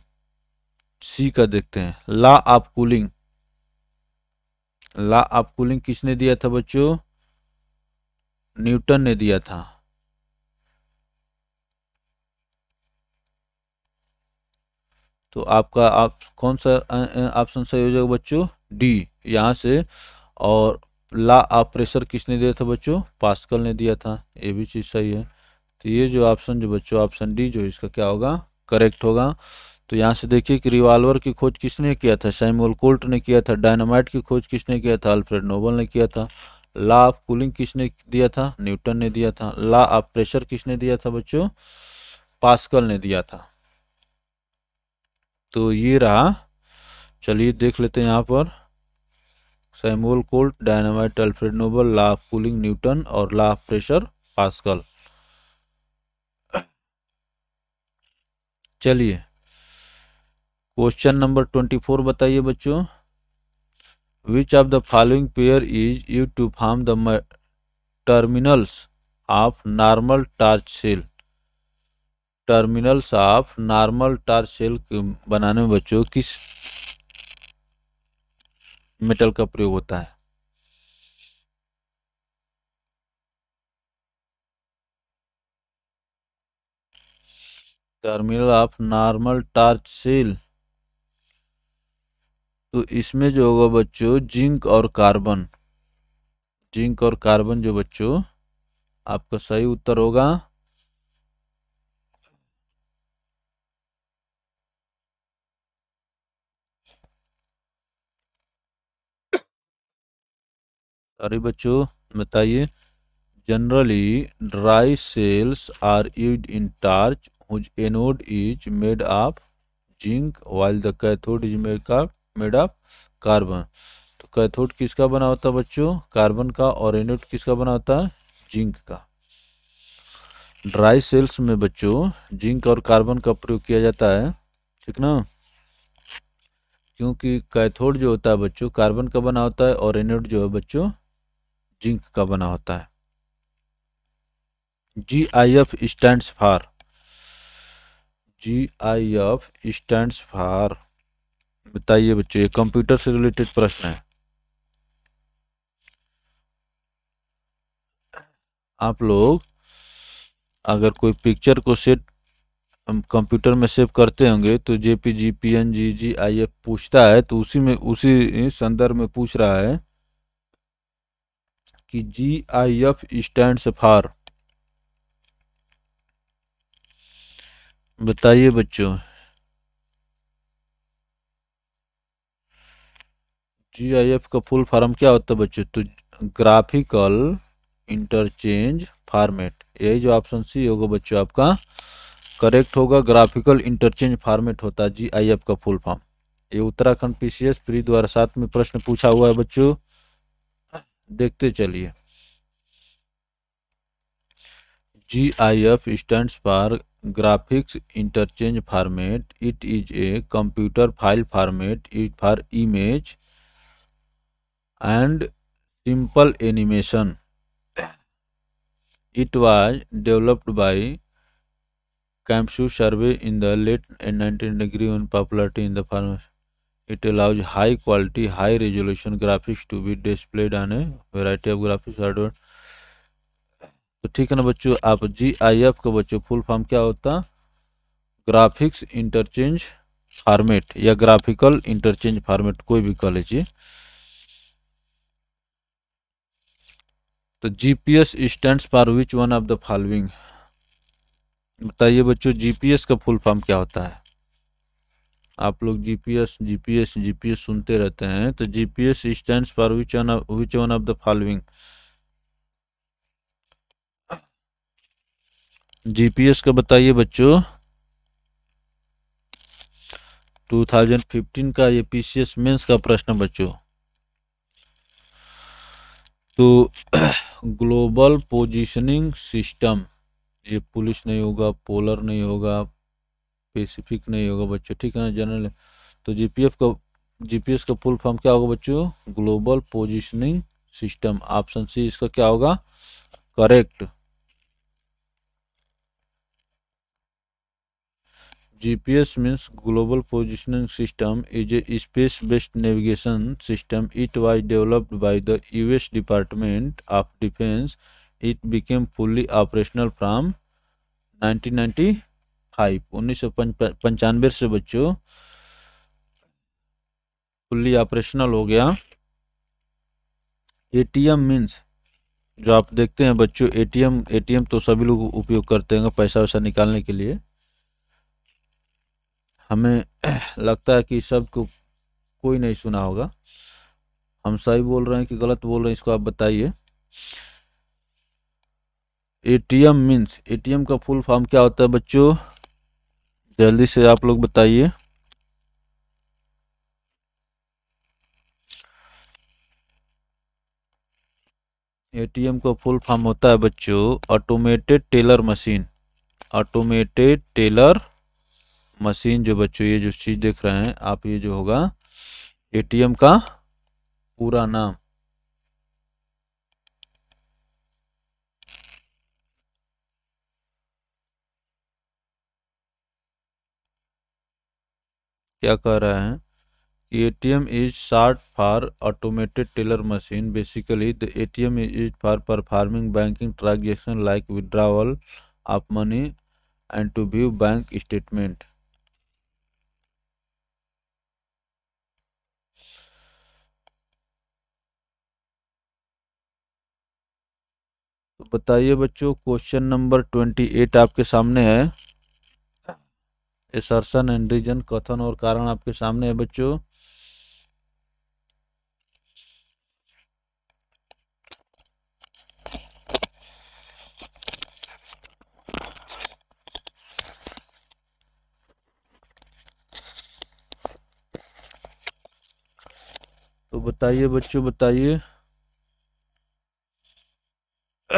[SPEAKER 1] सी का देखते हैं law of cooling law of cooling किसने दिया था बच्चों न्यूटन ने दिया था तो आपका आप कौन सा ऑप्शन सही हो जाएगा बच्चों डी यहाँ से और ला आप प्रेशर किसने दिया था बच्चों पास्कल ने दिया था ये भी चीज़ सही है तो ये जो ऑप्शन जो बच्चों ऑप्शन डी जो इसका क्या होगा करेक्ट होगा तो यहाँ से देखिए कि रिवाल्वर की खोज किसने किया था सैमुअल कोल्ट ने किया था डायनामाइट की खोज किसने किया था अल्फ्रेड नोबल ने किया था ला ऑफ कूलिंग किसने दिया था न्यूटन ने दिया था ला ऑफ प्रेशर किसने दिया था बच्चों पास्कल ने दिया था तो ये रहा चलिए देख लेते हैं यहाँ पर Samuel Colt dynamite Alfred Nobel law of cooling Newton और लाफ प्रेशर पास्कल चलिए क्वेश्चन नंबर ट्वेंटी फोर बताइए बच्चों which of the following pair is यू to form the terminals of normal torch cell terminals of normal torch cell बनाने में बच्चों किस metal का प्रयोग होता है terminal of normal torch cell तो इसमें जो होगा बच्चों जिंक और कार्बन जिंक और कार्बन जो बच्चों आपका सही उत्तर होगा अरे बच्चों बताइए generally dry cells are used in torch whose anode is made of zinc while the cathode is made का मेड ऑफ कार्बन तो कैथोड किसका बना होता है बच्चों कार्बन का और एनोड किसका बना होता है जिंक का ड्राई सेल्स में बच्चों जिंक और कार्बन का प्रयोग किया जाता है ठीक ना क्योंकि कैथोड जो होता है बच्चों कार्बन का बना होता है और एनोड जो है बच्चों जिंक का बना होता है G I F stand for G I F stand for बताइए बच्चों ये कंप्यूटर से रिलेटेड प्रश्न है आप लोग अगर कोई पिक्चर को सेट कंप्यूटर में सेव करते होंगे तो J P G P N G G I F पूछता है तो उसी में उसी संदर्भ में पूछ रहा है कि G I F stand for बताइए बच्चों जी आई एफ का फुल फॉर्म क्या होता है बच्चों तो ग्राफिकल इंटरचेंज फॉर्मेट यही जो ऑप्शन सी होगा बच्चों आपका करेक्ट होगा ग्राफिकल इंटरचेंज फॉर्मेट होता है जी आई एफ का फुल फॉर्म ये उत्तराखंड पीसीएस प्री द्वारा साथ में प्रश्न पूछा हुआ है बच्चों देखते चलिए G I F stand for graphics interchange format it is a computer file format is for image and simple animation it was developed by CompuServe in the late nineteen degree उन popularity in the pharmacy it allows high quality high resolution graphics to be displayed on a variety of graphics hardware तो ठीक है ना बच्चों आप जी I F का बच्चों full form क्या होता ग्राफिक्स इंटरचेंज फॉर्मेट या ग्राफिकल इंटरचेंज फॉर्मेट कोई भी कह लीजिए तो GPS stand for which one of the following बताइए बच्चों जीपीएस का फुल फॉर्म क्या होता है आप लोग जीपीएस जीपीएस जीपीएस सुनते रहते हैं तो GPS stand for which one which one of the following GPS का बताइए बच्चों 2015 का ये पीसीएस मेंस का प्रश्न बच्चों तो ग्लोबल पोजीशनिंग सिस्टम ये पुलिस नहीं होगा पोलर नहीं होगा स्पेसिफिक नहीं होगा बच्चों ठीक है ना जनरल तो जीपीएफ का जीपीएस का फुल फॉर्म क्या होगा बच्चों global positioning system option C इसका क्या होगा correct GPS means global positioning system is a space based navigation system it was developed by the US department of defence it became fully operational from 1992 five उन्नीस सौ पंचानवे से बच्चों fully operational हो गया एटीएम मीन्स जो आप देखते हैं बच्चों एटीएम एटीएम तो सभी लोग उपयोग करते हैं पैसा वैसा निकालने के लिए हमें लगता है कि शब्द को कोई नहीं सुना होगा हम सही बोल रहे हैं कि गलत बोल रहे हैं इसको आप बताइए एटीएम मीन्स एटीएम का फुल फॉर्म क्या होता है बच्चों जल्दी से आप लोग बताइए एटीएम का फुल फॉर्म होता है बच्चों automated teller machine automated teller machine जो बच्चों ये जो चीज़ देख रहे हैं आप ये जो होगा एटीएम का पूरा नाम क्या कह रहे हैं कि A T M is short for automated teller machine basically the A T M is for performing banking transaction like withdrawal of money and to view bank statement बताइए बच्चों क्वेश्चन नंबर ट्वेंटी एट आपके सामने है assertion and reason कथन और कारण आपके सामने है बच्चों तो बताइए बच्चों बताइए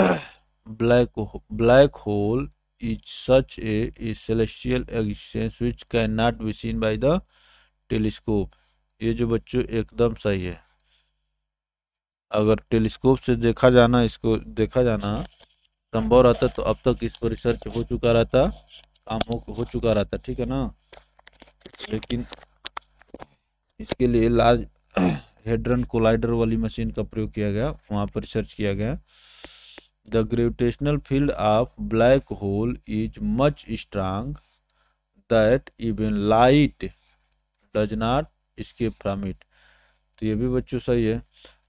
[SPEAKER 1] black black hole is such a, a celestial existence which cannot be seen by the telescope. ये जो बच्चों एकदम सही है अगर टेलीस्कोप से देखा जाना इसको देखा जाना संभव रहता तो अब तक इस पर रिसर्च हो चुका रहता काम हो हो चुका रहता ठीक है ना लेकिन इसके लिए लार्ज हेड्रन कोलाइडर वाली मशीन का प्रयोग किया गया वहाँ पर रिसर्च किया गया the gravitational field of black hole is much strong that even light does not escape from it तो ये भी बच्चों सही है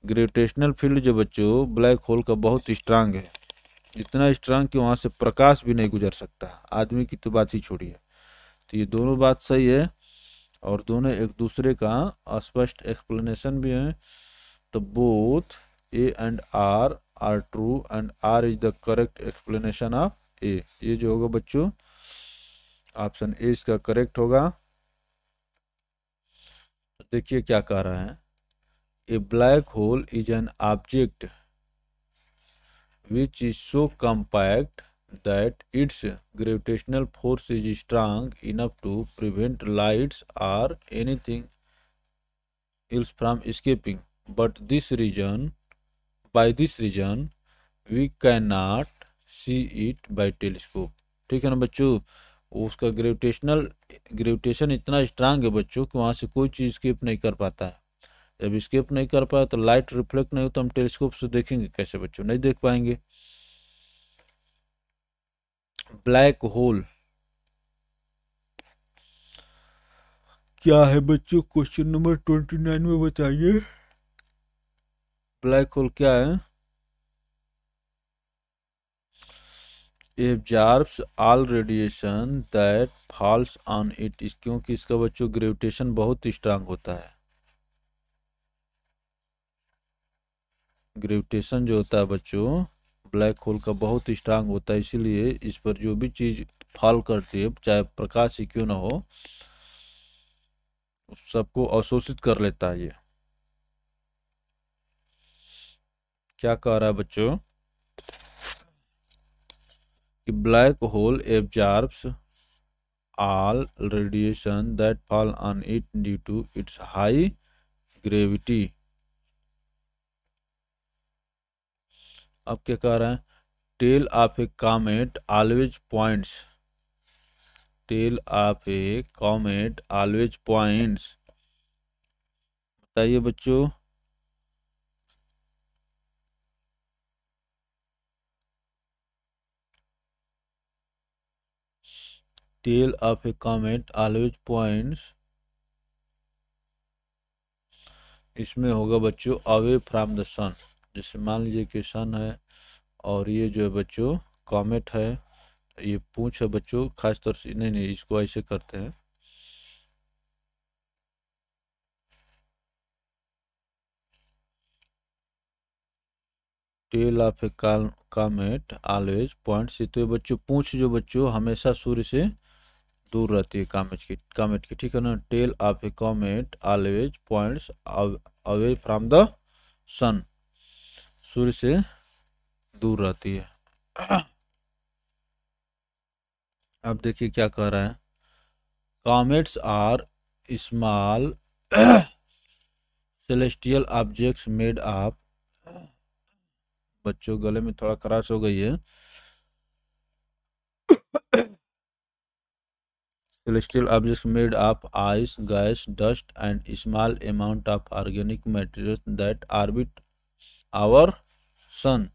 [SPEAKER 1] ग्रेविटेशनल फील्ड जो बच्चों ब्लैक होल का बहुत स्ट्रांग है इतना स्ट्रांग कि वहाँ से प्रकाश भी नहीं गुजर सकता आदमी की तो बात ही छोड़िए तो ये दोनों बात सही है और दोनों एक दूसरे का स्पष्ट एक्सप्लेनेशन भी है तो both A and R are true and R is the correct explanation of A ये जो होगा बच्चों ऑप्शन ए इसका करेक्ट होगा तो देखिए क्या कह रहा है a black hole is an object which is so compact that its gravitational force is strong enough to prevent lights or anything else from escaping but this reason this reason we can not see it by telescope ठीक है ना बच्चों उसका gravitational gravitation इतना strong है बच्चों कि वहाँ से कोई चीज़ स्केप नहीं कर पाता है जब स्केप नहीं कर पाया तो लाइट रिफ्लेक्ट नहीं हो तो हम टेलीस्कोप से देखेंगे कैसे बच्चों नहीं देख पाएंगे ब्लैक होल क्या है बच्चों क्वेश्चन नंबर ट्वेंटी नाइन में बताइए ब्लैक होल क्या है absorb all radiation that falls on it क्योंकि इसका बच्चों ग्रेविटेशन बहुत स्ट्रांग होता है ग्रेविटेशन जो होता है बच्चों ब्लैक होल का बहुत स्ट्रांग होता है इसीलिए इस पर जो भी चीज़ फॉल करती है चाहे प्रकाश ही क्यों ना हो सबको अवशोषित कर लेता है ये क्या कह रहा है बच्चों कि black hole absorbs all radiation that fall on it due to its high gravity अब क्या कह रहा है tail of a comet always points tail of a comet always points बताइए बच्चों tail of a comet always points इसमें होगा बच्चों अवे फ्राम द सन जैसे मान लीजिए कि सन है और ये जो है बच्चों कॉमेट है ये पूछ है बच्चों खास तौर से नहीं नहीं इसको ऐसे करते हैं tail of a comet always point से तो ये बच्चों पूछ जो बच्चों हमेशा सूर्य से दूर रहती है कामेट की कामेट की ठीक है ना tail of a comet always points away from the sun सूर्य से दूर रहती है अब देखिए क्या कह रहा है comets are small celestial objects made of बच्चों गले में थोड़ा क्रैश हो गई है celestial objects made of ice, gas, dust, and small amount of organic materials that orbit our sun.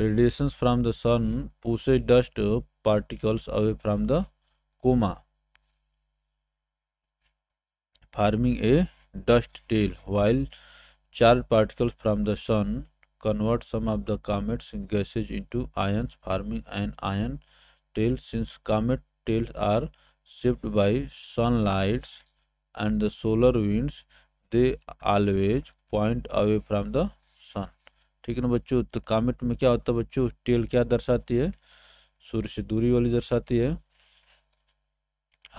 [SPEAKER 1] Radiations from the sun pushes dust particles away from the coma, forming a dust tail, while charged particles from the sun convert some of the comet's gases into ions, forming an ion tail. Since comet tails are shaped by sunlights and the solar winds they always point away from the sun ठीक है ना बच्चों तो कामेट में क्या होता है बच्चों टेल क्या दर्शाती है सूर्य से दूरी वाली दर्शाती है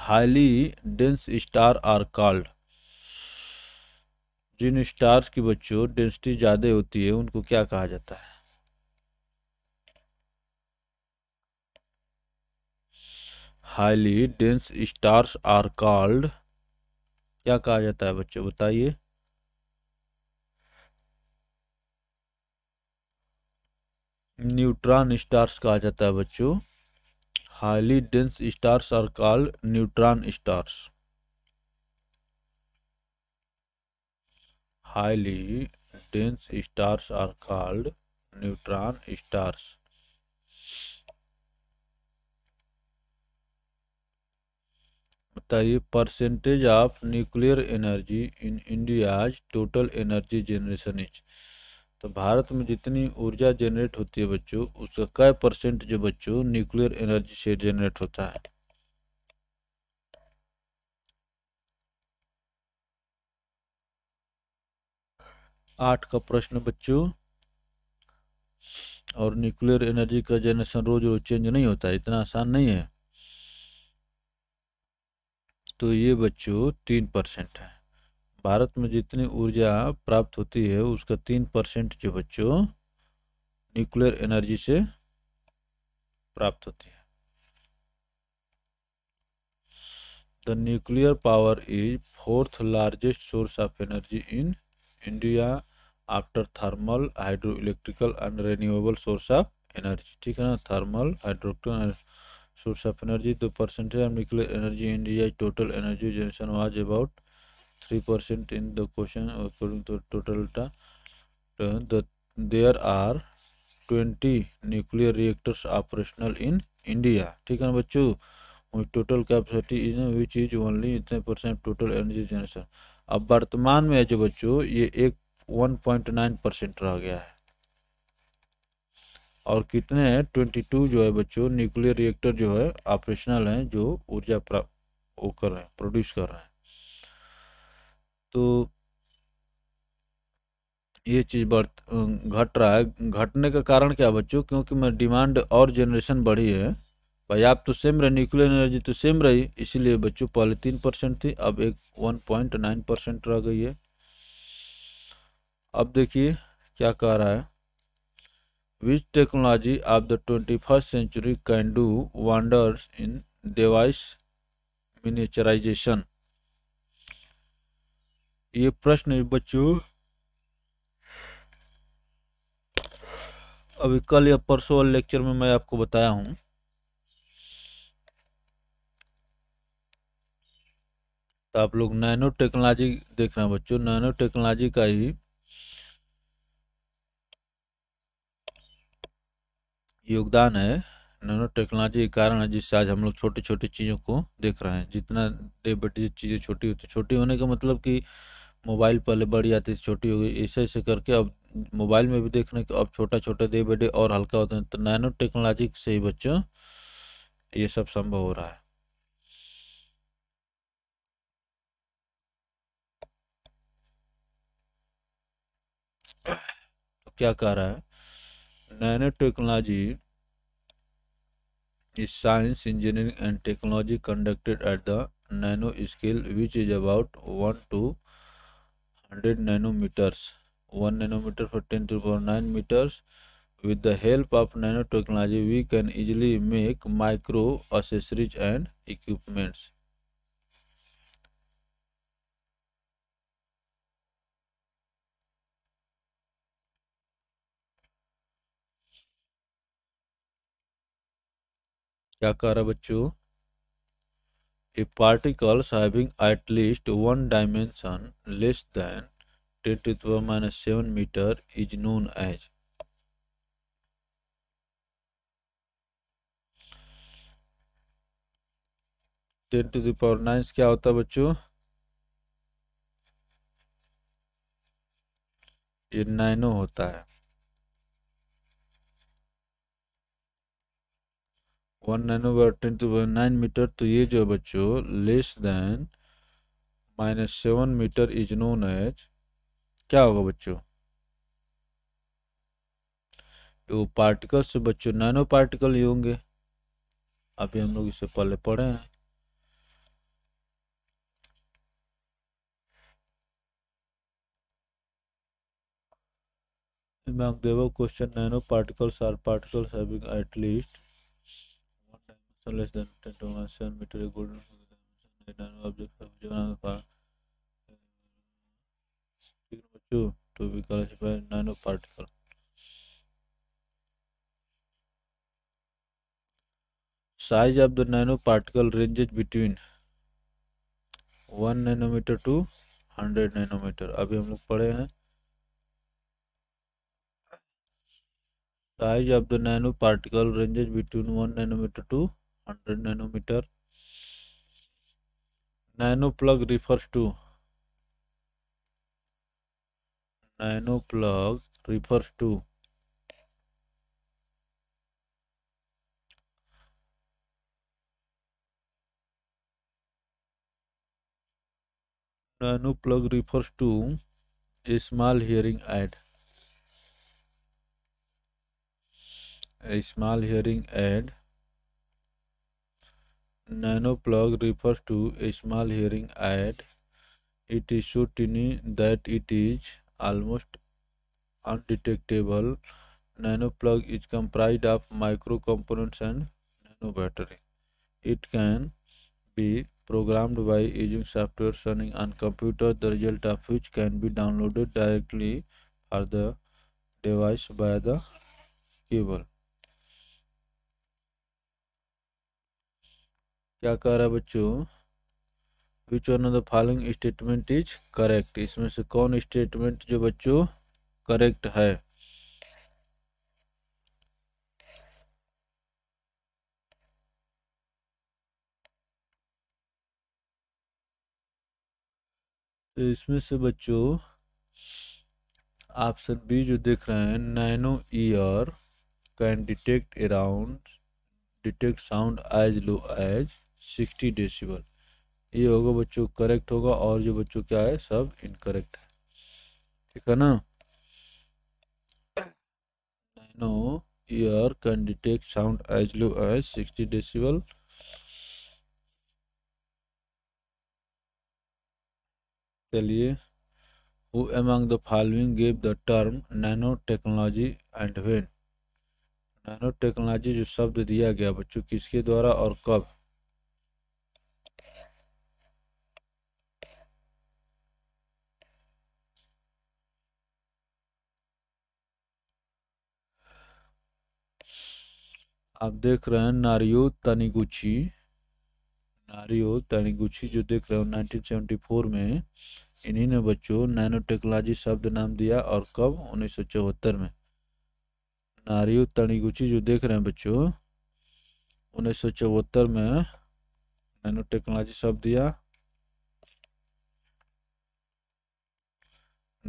[SPEAKER 1] highly dense star are called जिन स्टार्स की बच्चों डेंसिटी ज़्यादा होती है उनको क्या कहा जाता है highly dense stars are called क्या कहा जाता है बच्चों बताइए न्यूट्रॉन स्टार्स कहा जाता है बच्चों highly dense stars are called neutron stars highly dense stars are called neutron stars बताइए percentage of nuclear energy in आज टोटल एनर्जी जनरेशन इज तो भारत में जितनी ऊर्जा जनरेट होती है बच्चों उसका कै परसेंट जो बच्चों न्यूक्लियर एनर्जी से जनरेट होता है आठ का प्रश्न बच्चों और न्यूक्लियर एनर्जी का जनरेशन रोज रोज चेंज नहीं होता है इतना आसान नहीं है तो ये बच्चों तीन परसेंट है भारत में जितनी ऊर्जा प्राप्त होती है उसका तीन परसेंट जो बच्चों न्यूक्लियर एनर्जी से प्राप्त होती है the nuclear power is fourth largest source of energy in India after thermal hydro electrical and renewable source of energy ठीक है ना thermal hydroelectrical source of energy the percentage of nuclear energy in the total energy generation was about 3% in the question according to total data uh, the, there are 20 nuclear reactors operational in India ठीक है ना बच्चों total capacity is which is only इतने percent total energy generation अब वर्तमान में जो बच्चों ये एक 1.9 परसेंट रह गया है और कितने हैं ट्वेंटी टू जो है बच्चों न्यूक्लियर रिएक्टर जो है ऑपरेशनल हैं जो ऊर्जा प्राप्त वो कर रहे हैं प्रोड्यूस कर रहे हैं तो ये चीज़ बढ़ घट रहा है घटने का कारण क्या बच्चों क्योंकि मैं डिमांड और जनरेशन बढ़ी है भाई आप तो सेम रहे न्यूक्लियर एनर्जी तो सेम रही इसीलिए बच्चों पहले तीन परसेंट थी अब एक वन पॉइंट नाइन परसेंट रह गई है अब देखिए क्या कह रहा है which technology of the 21st century can do wonders in device miniaturization ये प्रश्न बच्चों अभी कल या परसों वाले लेक्चर में मैं आपको बताया हूँ तो आप लोग नैनो टेक्नोलॉजी देख रहे हैं बच्चों नैनो टेक्नोलॉजी का ही योगदान है नैनो टेक्नोलॉजी के कारण है जिससे आज हम लोग छोटी छोटी चीज़ों को देख रहे हैं जितना डे बाई चीज़ें छोटी होती छोटी होने का मतलब कि मोबाइल पहले बड़ी आती थी छोटी हो गई ऐसे ऐसे करके अब मोबाइल में भी देखने के अब छोटा छोटा डे बटे और हल्का होता है तो नैनो टेक्नोलॉजी से ही बच्चों ये सब संभव हो रहा है तो क्या कह रहा है Nanotechnology is science, engineering and technology conducted at the nano scale which is about 1 to 100 nanometers. 1 nanometer for 10 to the power 9 meters. With the help of nanotechnology, we can easily make micro accessories and equipments. क्या कह रहा बच्चों a particle having at one dimension less than ten to twelve minus seven metre is known as ten to the power nine क्या होता है बच्चों ये nano होता है one nine over ten to nine metre तो ये जो है बच्चों less than minus seven metre is known as क्या होगा बच्चों वो पार्टिकल से बच्चों नैनो पार्टिकल ही होंगे अभी हम लोग इसे पहले पढ़े हैं Among the above question, particles are particles having so less than 10 dimension meter a golden dimension object for Trick number two to be classified nanoparticle. Size of the nanoparticle ranges between 1 nanometer to 100 nanometer. अभी हम लोग पढ़े हैं size of the nanoparticle ranges between 1 nanometer to 100 nanometer nano plug refers to nano plug refers to nano plug refers to a small hearing aid a small hearing aid Nano plug refers to a small hearing aid. It is so tiny that it is almost undetectable. Nano plug is comprised of micro components and nano battery. It can be programmed by using software running on computer, the result of which can be downloaded directly for the device by the cable. क्या कह रहा है बच्चों which one of the following statement is correct इसमें से कौन statement जो बच्चों करेक्ट है तो इसमें से बच्चों ऑप्शन बी जो देख रहे हैं nano ear can detect around detect sound as low as sixty decibel ये होगा बच्चों करेक्ट होगा और जो बच्चों क्या है सब इनकरेक्ट है ठीक है ना no ear can detect sound as low as sixty decibel चलिए who among the following gave the term nano technology and when nano technology जो शब्द दिया गया बच्चों किसके द्वारा और कब आप देख रहे हैं नारियो तनिगुची नारियो तनिगुची जो देख रहे हो 1974 में इन्हीं ने बच्चों नैनो टेक्नोलॉजी शब्द नाम दिया और कब उन्नीस में नारियो तनिगुची जो देख रहे हैं बच्चों उन्नीस में नैनो टेक्नोलॉजी शब्द दिया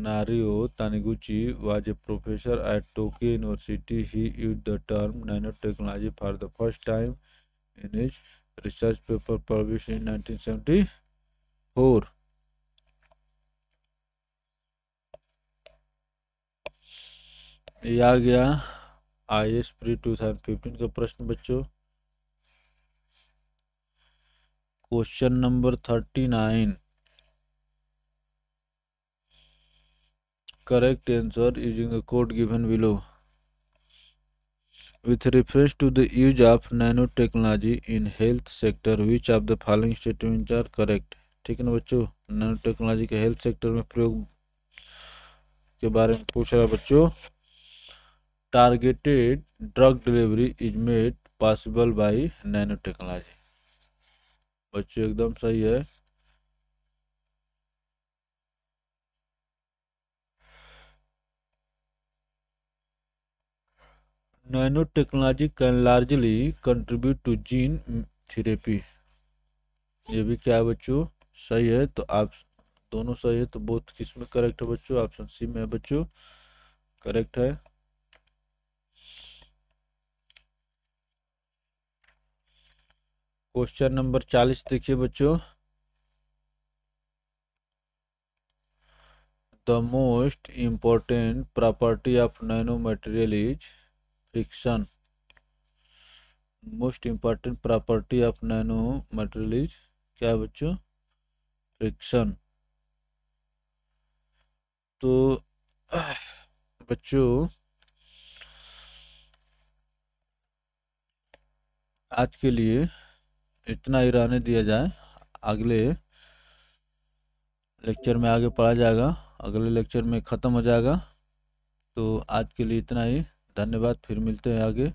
[SPEAKER 1] Norio Taniguchi was a professor at Tokyo University he use the term nano technology for the first time in his research paper publish in nineteen seventy four आ गया I S pre two thousand fifteen का प्रश्न बच्चों question number thirty nine correct answer using the code given below. With reference to the use of nanotechnology in health sector, which of the following statements are correct? ठीक है ना बच्चों nano technology के health sector में प्रयोग के बारे में पूछ रहा है बच्चों targeted drug delivery is made possible by nano technology बच्चों एकदम सही है technology can largely contribute to gene therapy ये भी क्या है बच्चों सही है तो आप दोनों सही है तो बोथ किस में करेक्ट है बच्चों ऑप्शन सी में है बच्चों करेक्ट है क्वेश्चन नंबर चालीस देखिए बच्चों the most important property of nano material is friction most important property of nano material is क्या बच्चों फ्रिक्शन तो बच्चों आज के लिए इतना ही रहने दिया जाए अगले लेक्चर में आगे पढ़ा जाएगा अगले लेक्चर में ख़त्म हो जाएगा तो आज के लिए इतना ही धन्यवाद फिर मिलते हैं आगे